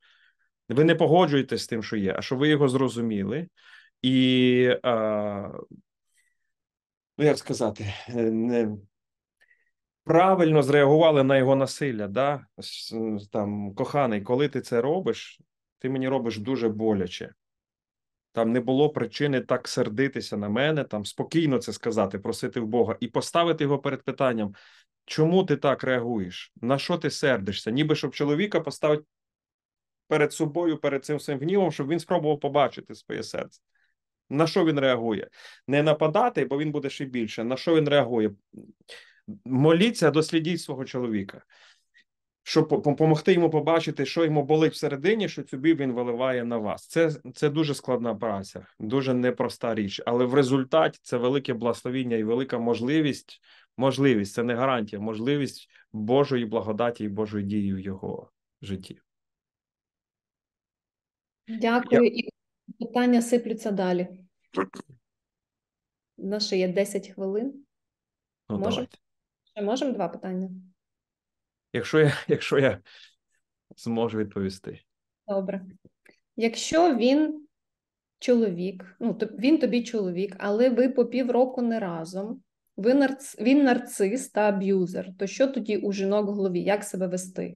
Ви не погоджуєтесь з тим, що є, а що ви його зрозуміли, і а, ну як сказати, е, не правильно зреагували на його насилля. да? Там коханий, коли ти це робиш, ти мені робиш дуже боляче там не було причини так сердитися на мене, там спокійно це сказати, просити в Бога і поставити його перед питанням, чому ти так реагуєш? На що ти сердишся? Ніби щоб чоловіка поставити перед собою, перед цим своїм гнівом, щоб він спробував побачити своє серце. На що він реагує? Не нападати, бо він буде ще більше. На що він реагує? Моліться, дослідіть свого чоловіка щоб допомогти йому побачити, що йому болить всередині, що собі він виливає на вас. Це це дуже складна праця, дуже непроста річ, але в результаті це велике благословіння і велика можливість. Можливість це не гарантія, можливість Божої благодаті і Божої дії в його житті. Дякую. Я... І питання сиплються далі. У нас ще є 10 хвилин. Ну, Може? Ще можемо два питання? якщо я якщо я зможу відповісти. Добре. Якщо він чоловік, ну то він тобі чоловік, але ви по півроку не разом, ви нарц... він нарцис та аб'юзер, то що тоді у жінок в голові? Як себе вести?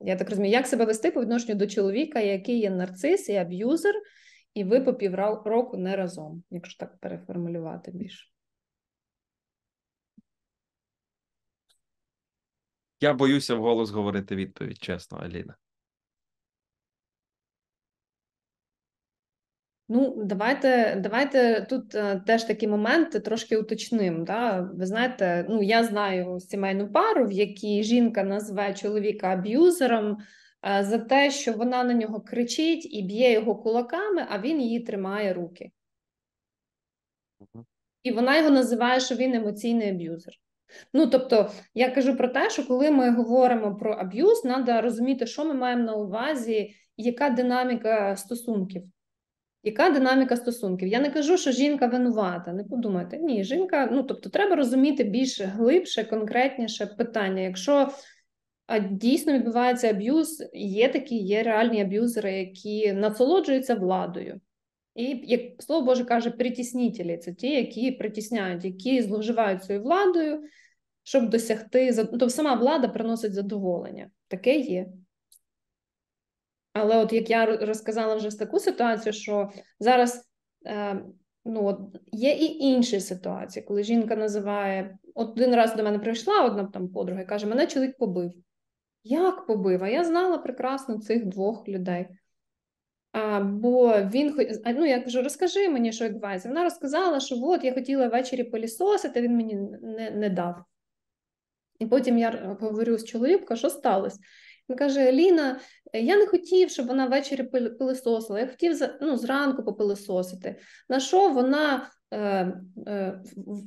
Я так розумію, як себе вести по відношенню до чоловіка, який є нарцис і аб'юзер, і ви по півроку не разом, якщо так переформулювати більше. Я боюся в голос говорити відповідь, чесно, Аліна. Ну, давайте давайте тут е, теж такі моменти трошки уточним. Да? Ви знаєте, ну я знаю сімейну пару, в якій жінка назве чоловіка аб'юзером е, за те, що вона на нього кричить і б'є його кулаками, а він її тримає руки. І вона його називає, що він емоційний аб'юзер. Ну тобто, я кажу про те, що коли ми говоримо про аб'юз, треба розуміти, що ми маємо на увазі, яка динаміка стосунків. Яка динаміка стосунків? Я не кажу, що жінка винувата. Не подумайте, ні, жінка. Ну тобто, треба розуміти більш глибше, конкретніше питання. Якщо дійсно відбувається аб'юз, є такі, є реальні аб'юзери, які насолоджуються владою. І як слово Боже каже, притіснітелі це ті, які притісняють, які зловживають цією владою щоб досягти ну, то тобто сама влада приносить задоволення, таке є. Але от як я розказала вже з таку ситуацію, що зараз е, ну, от, є і інші ситуації, коли жінка називає один раз до мене прийшла одна там подруга і каже: мене чоловік побив. Як побив? А я знала прекрасно цих двох людей. А, Бо він ну я кажу, розкажи мені, що відбувається. Вона розказала, що от я хотіла ввечері пилісосити, він мені не, не дав. І потім я говорю з чоловіком, що сталося. Він каже: Ліна, я не хотів, щоб вона ввечері пилисосила, я хотів ну, зранку попилисосити. На що вона е, е,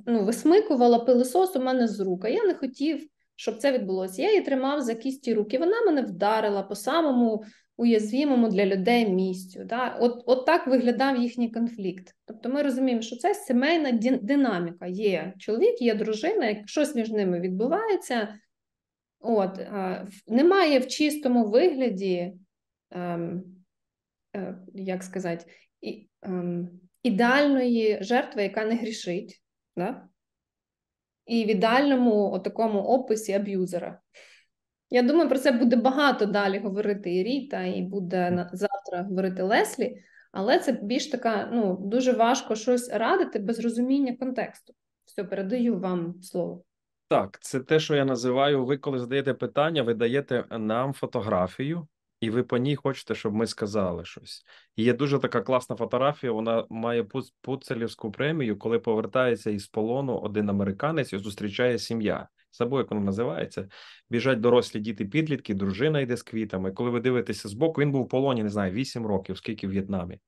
ну, висмикувала пилисос у мене з рук, а я не хотів, щоб це відбулося. Я її тримав за кісті руки. Вона мене вдарила по самому Уязвимому для людей місцю. Да? От от так виглядав їхній конфлікт. Тобто ми розуміємо, що це сімейна динаміка. Є чоловік, є дружина, щось між ними відбувається. От, е, Немає в чистому вигляді, ем, е, як сказати, і, ем, ідеальної жертви, яка не грішить. Да? І в ідеальному такому описі аб'юзера. Я думаю, про це буде багато далі говорити і Ріта, і буде завтра говорити Леслі, але це більш така, ну дуже важко щось радити без розуміння контексту. Все, передаю вам слово. Так, це те, що я називаю. Ви коли задаєте питання, ви даєте нам фотографію, і ви по ній хочете, щоб ми сказали щось. І Є дуже така класна фотографія. Вона має Пуцелівську премію, коли повертається із полону один американець і зустрічає сім'я. Собою, як воно називається. Біжать дорослі діти-підлітки, дружина йде з квітами. Коли ви дивитеся з боку, він був в полоні, не знаю, 8 років, скільки в В'єтнамі.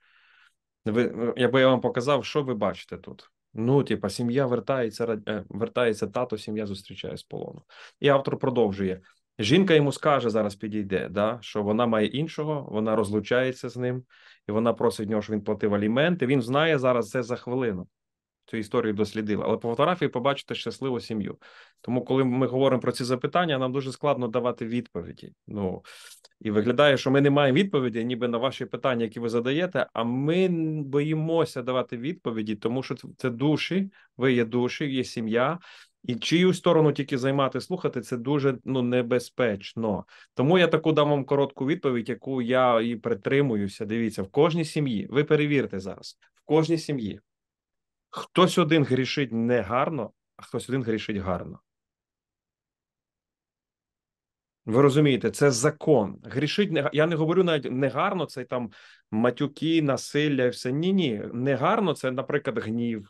Ви, Якби я вам показав, що ви бачите тут. Ну, типа, сім'я вертається, е, вертається тато, сім'я зустрічає з полону. І автор продовжує. Жінка йому скаже зараз підійде, да, що вона має іншого, вона розлучається з ним, і вона просить нього, щоб він платив аліменти. Він знає зараз це за хвилину цю історію дослідили, але по фотографії побачите щасливу сім'ю. Тому, коли ми говоримо про ці запитання, нам дуже складно давати відповіді. Ну і виглядає, що ми не маємо відповіді, ніби на ваші питання, які ви задаєте. А ми боїмося давати відповіді, тому що це душі, ви є душі, є сім'я. І чию сторону тільки займати слухати це дуже ну небезпечно. Тому я таку дам вам коротку відповідь, яку я і притримуюся. Дивіться, в кожній сім'ї. Ви перевірте зараз, в кожній сім'ї Хтось один грішить негарно, а хтось один грішить гарно. Ви розумієте, це закон. Грішить не я не говорю навіть негарно, це там матюки, насилля і все. Ні, ні. Негарно це, наприклад, гнів,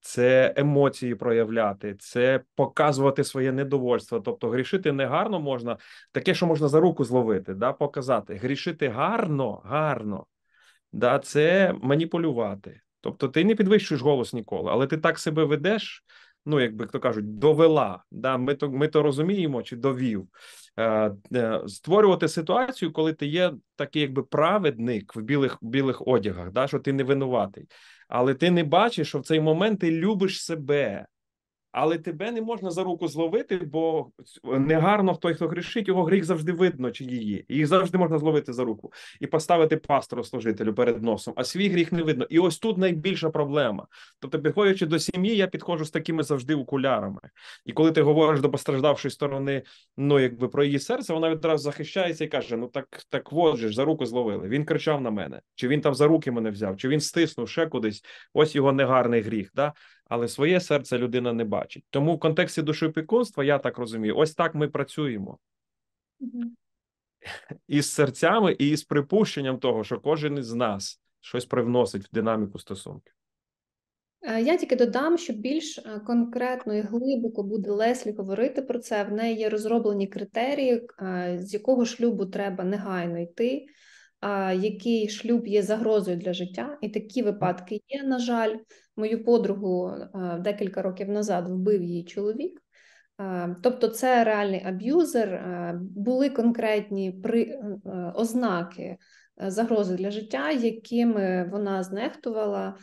це емоції проявляти, це показувати своє недовольство. Тобто грішити негарно можна, таке, що можна за руку зловити, да, показати. Грішити гарно, гарно, да, це маніпулювати. Тобто ти не підвищуєш голос ніколи, але ти так себе ведеш. Ну, якби хто кажуть, довела. Да, Ми то ми то розуміємо чи довів е, е, створювати ситуацію, коли ти є такий, якби праведник в білих білих одягах, да, що ти не винуватий, але ти не бачиш, що в цей момент ти любиш себе але тебе не можна за руку зловити, бо негарно той, хто грішить, його гріх завжди видно, чи її. Її завжди можна зловити за руку і поставити пастору служителю перед носом, а свій гріх не видно. І ось тут найбільша проблема. Тобто, підходячи до сім'ї, я підходжу з такими завжди окулярами. І коли ти говориш до постраждавшої сторони, ну якби про її серце, вона відразу захищається і каже: Ну так так от же ж, за руку зловили. Він кричав на мене, чи він там за руки мене взяв, чи він стиснув ще кудись. Ось його негарний гріх. Да? але своє серце людина не бачить. Тому в контексті душопікунства, я так розумію, ось так ми працюємо mm-hmm. і серцями, і з припущенням того, що кожен із нас щось привносить в динаміку стосунків. Е, я тільки додам, що більш е, конкретно і глибоко буде Леслі говорити про це. В неї є розроблені критерії, е, з якого шлюбу треба негайно йти, який шлюб є загрозою для життя, і такі випадки є, на жаль мою подругу е, декілька років назад вбив її чоловік. Е, тобто це реальний аб'юзер, е, були конкретні при... ознаки загрози для життя, якими вона знехтувала,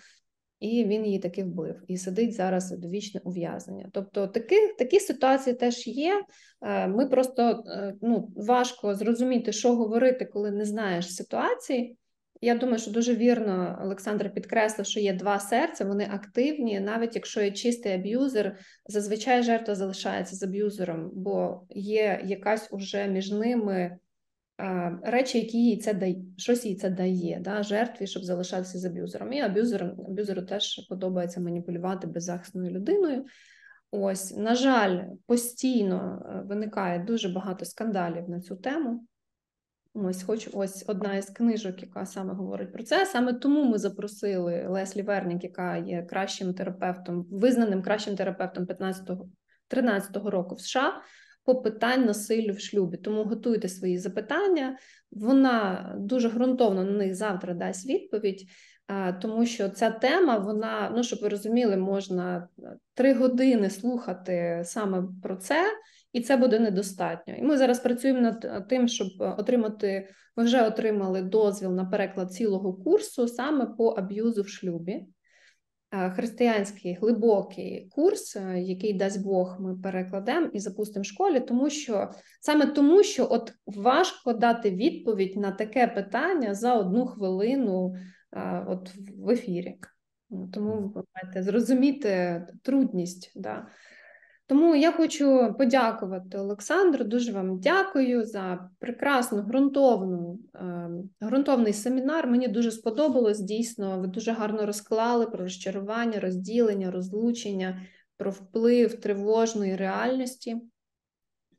і він її таки вбив і сидить зараз довічне ув'язнення. Тобто такі такі ситуації теж є. Ми просто ну, важко зрозуміти, що говорити, коли не знаєш ситуації. Я думаю, що дуже вірно Олександр підкреслив, що є два серця, вони активні, навіть якщо є чистий аб'юзер, зазвичай жертва залишається з аб'юзером, бо є якась уже між ними а, речі, які їй це дає, щось їй це дає да, жертві, щоб залишатися з аб'юзером. І аб'юзер, аб'юзеру теж подобається маніпулювати беззахисною людиною. Ось, на жаль, постійно е, виникає дуже багато скандалів на цю тему. Ось хоч ось одна із книжок, яка саме говорить про це. Саме тому ми запросили Леслі Вернік, яка є кращим терапевтом, визнаним кращим терапевтом 15-13 року в США по питань насиллю в шлюбі. Тому готуйте свої запитання. Вона дуже ґрунтовно на них завтра дасть відповідь, тому що ця тема, вона ну щоб ви розуміли, можна е, три години слухати саме про це і це буде недостатньо. І ми зараз працюємо над е, тим, щоб е, отримати. Ми вже отримали дозвіл на переклад цілого курсу саме по аб'юзу в шлюбі. Е, християнський глибокий курс, який дасть Бог, ми перекладемо і запустимо в школі, тому що саме тому, що от важко дати відповідь на таке питання за одну хвилину, от в ефірі. Тому ви маєте зрозуміти трудність. Да. Тому я хочу подякувати Олександру. Дуже вам дякую за прекрасну ґрунтовну, е, ґрунтовний семінар. Мені дуже сподобалось. Дійсно, ви дуже гарно розклали про розчарування, розділення, розлучення, про вплив тривожної реальності.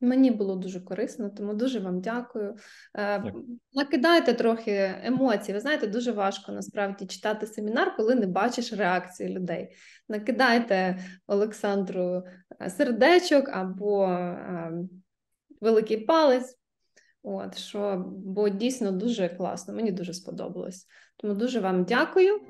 Мені було дуже корисно, тому дуже вам дякую. Так. Е, накидайте трохи емоцій. Ви знаєте, дуже важко насправді читати семінар, коли не бачиш реакції людей. Накидайте Олександру е, сердечок або е, великий палець. От що, бо дійсно дуже класно, мені дуже сподобалось. Тому дуже вам дякую.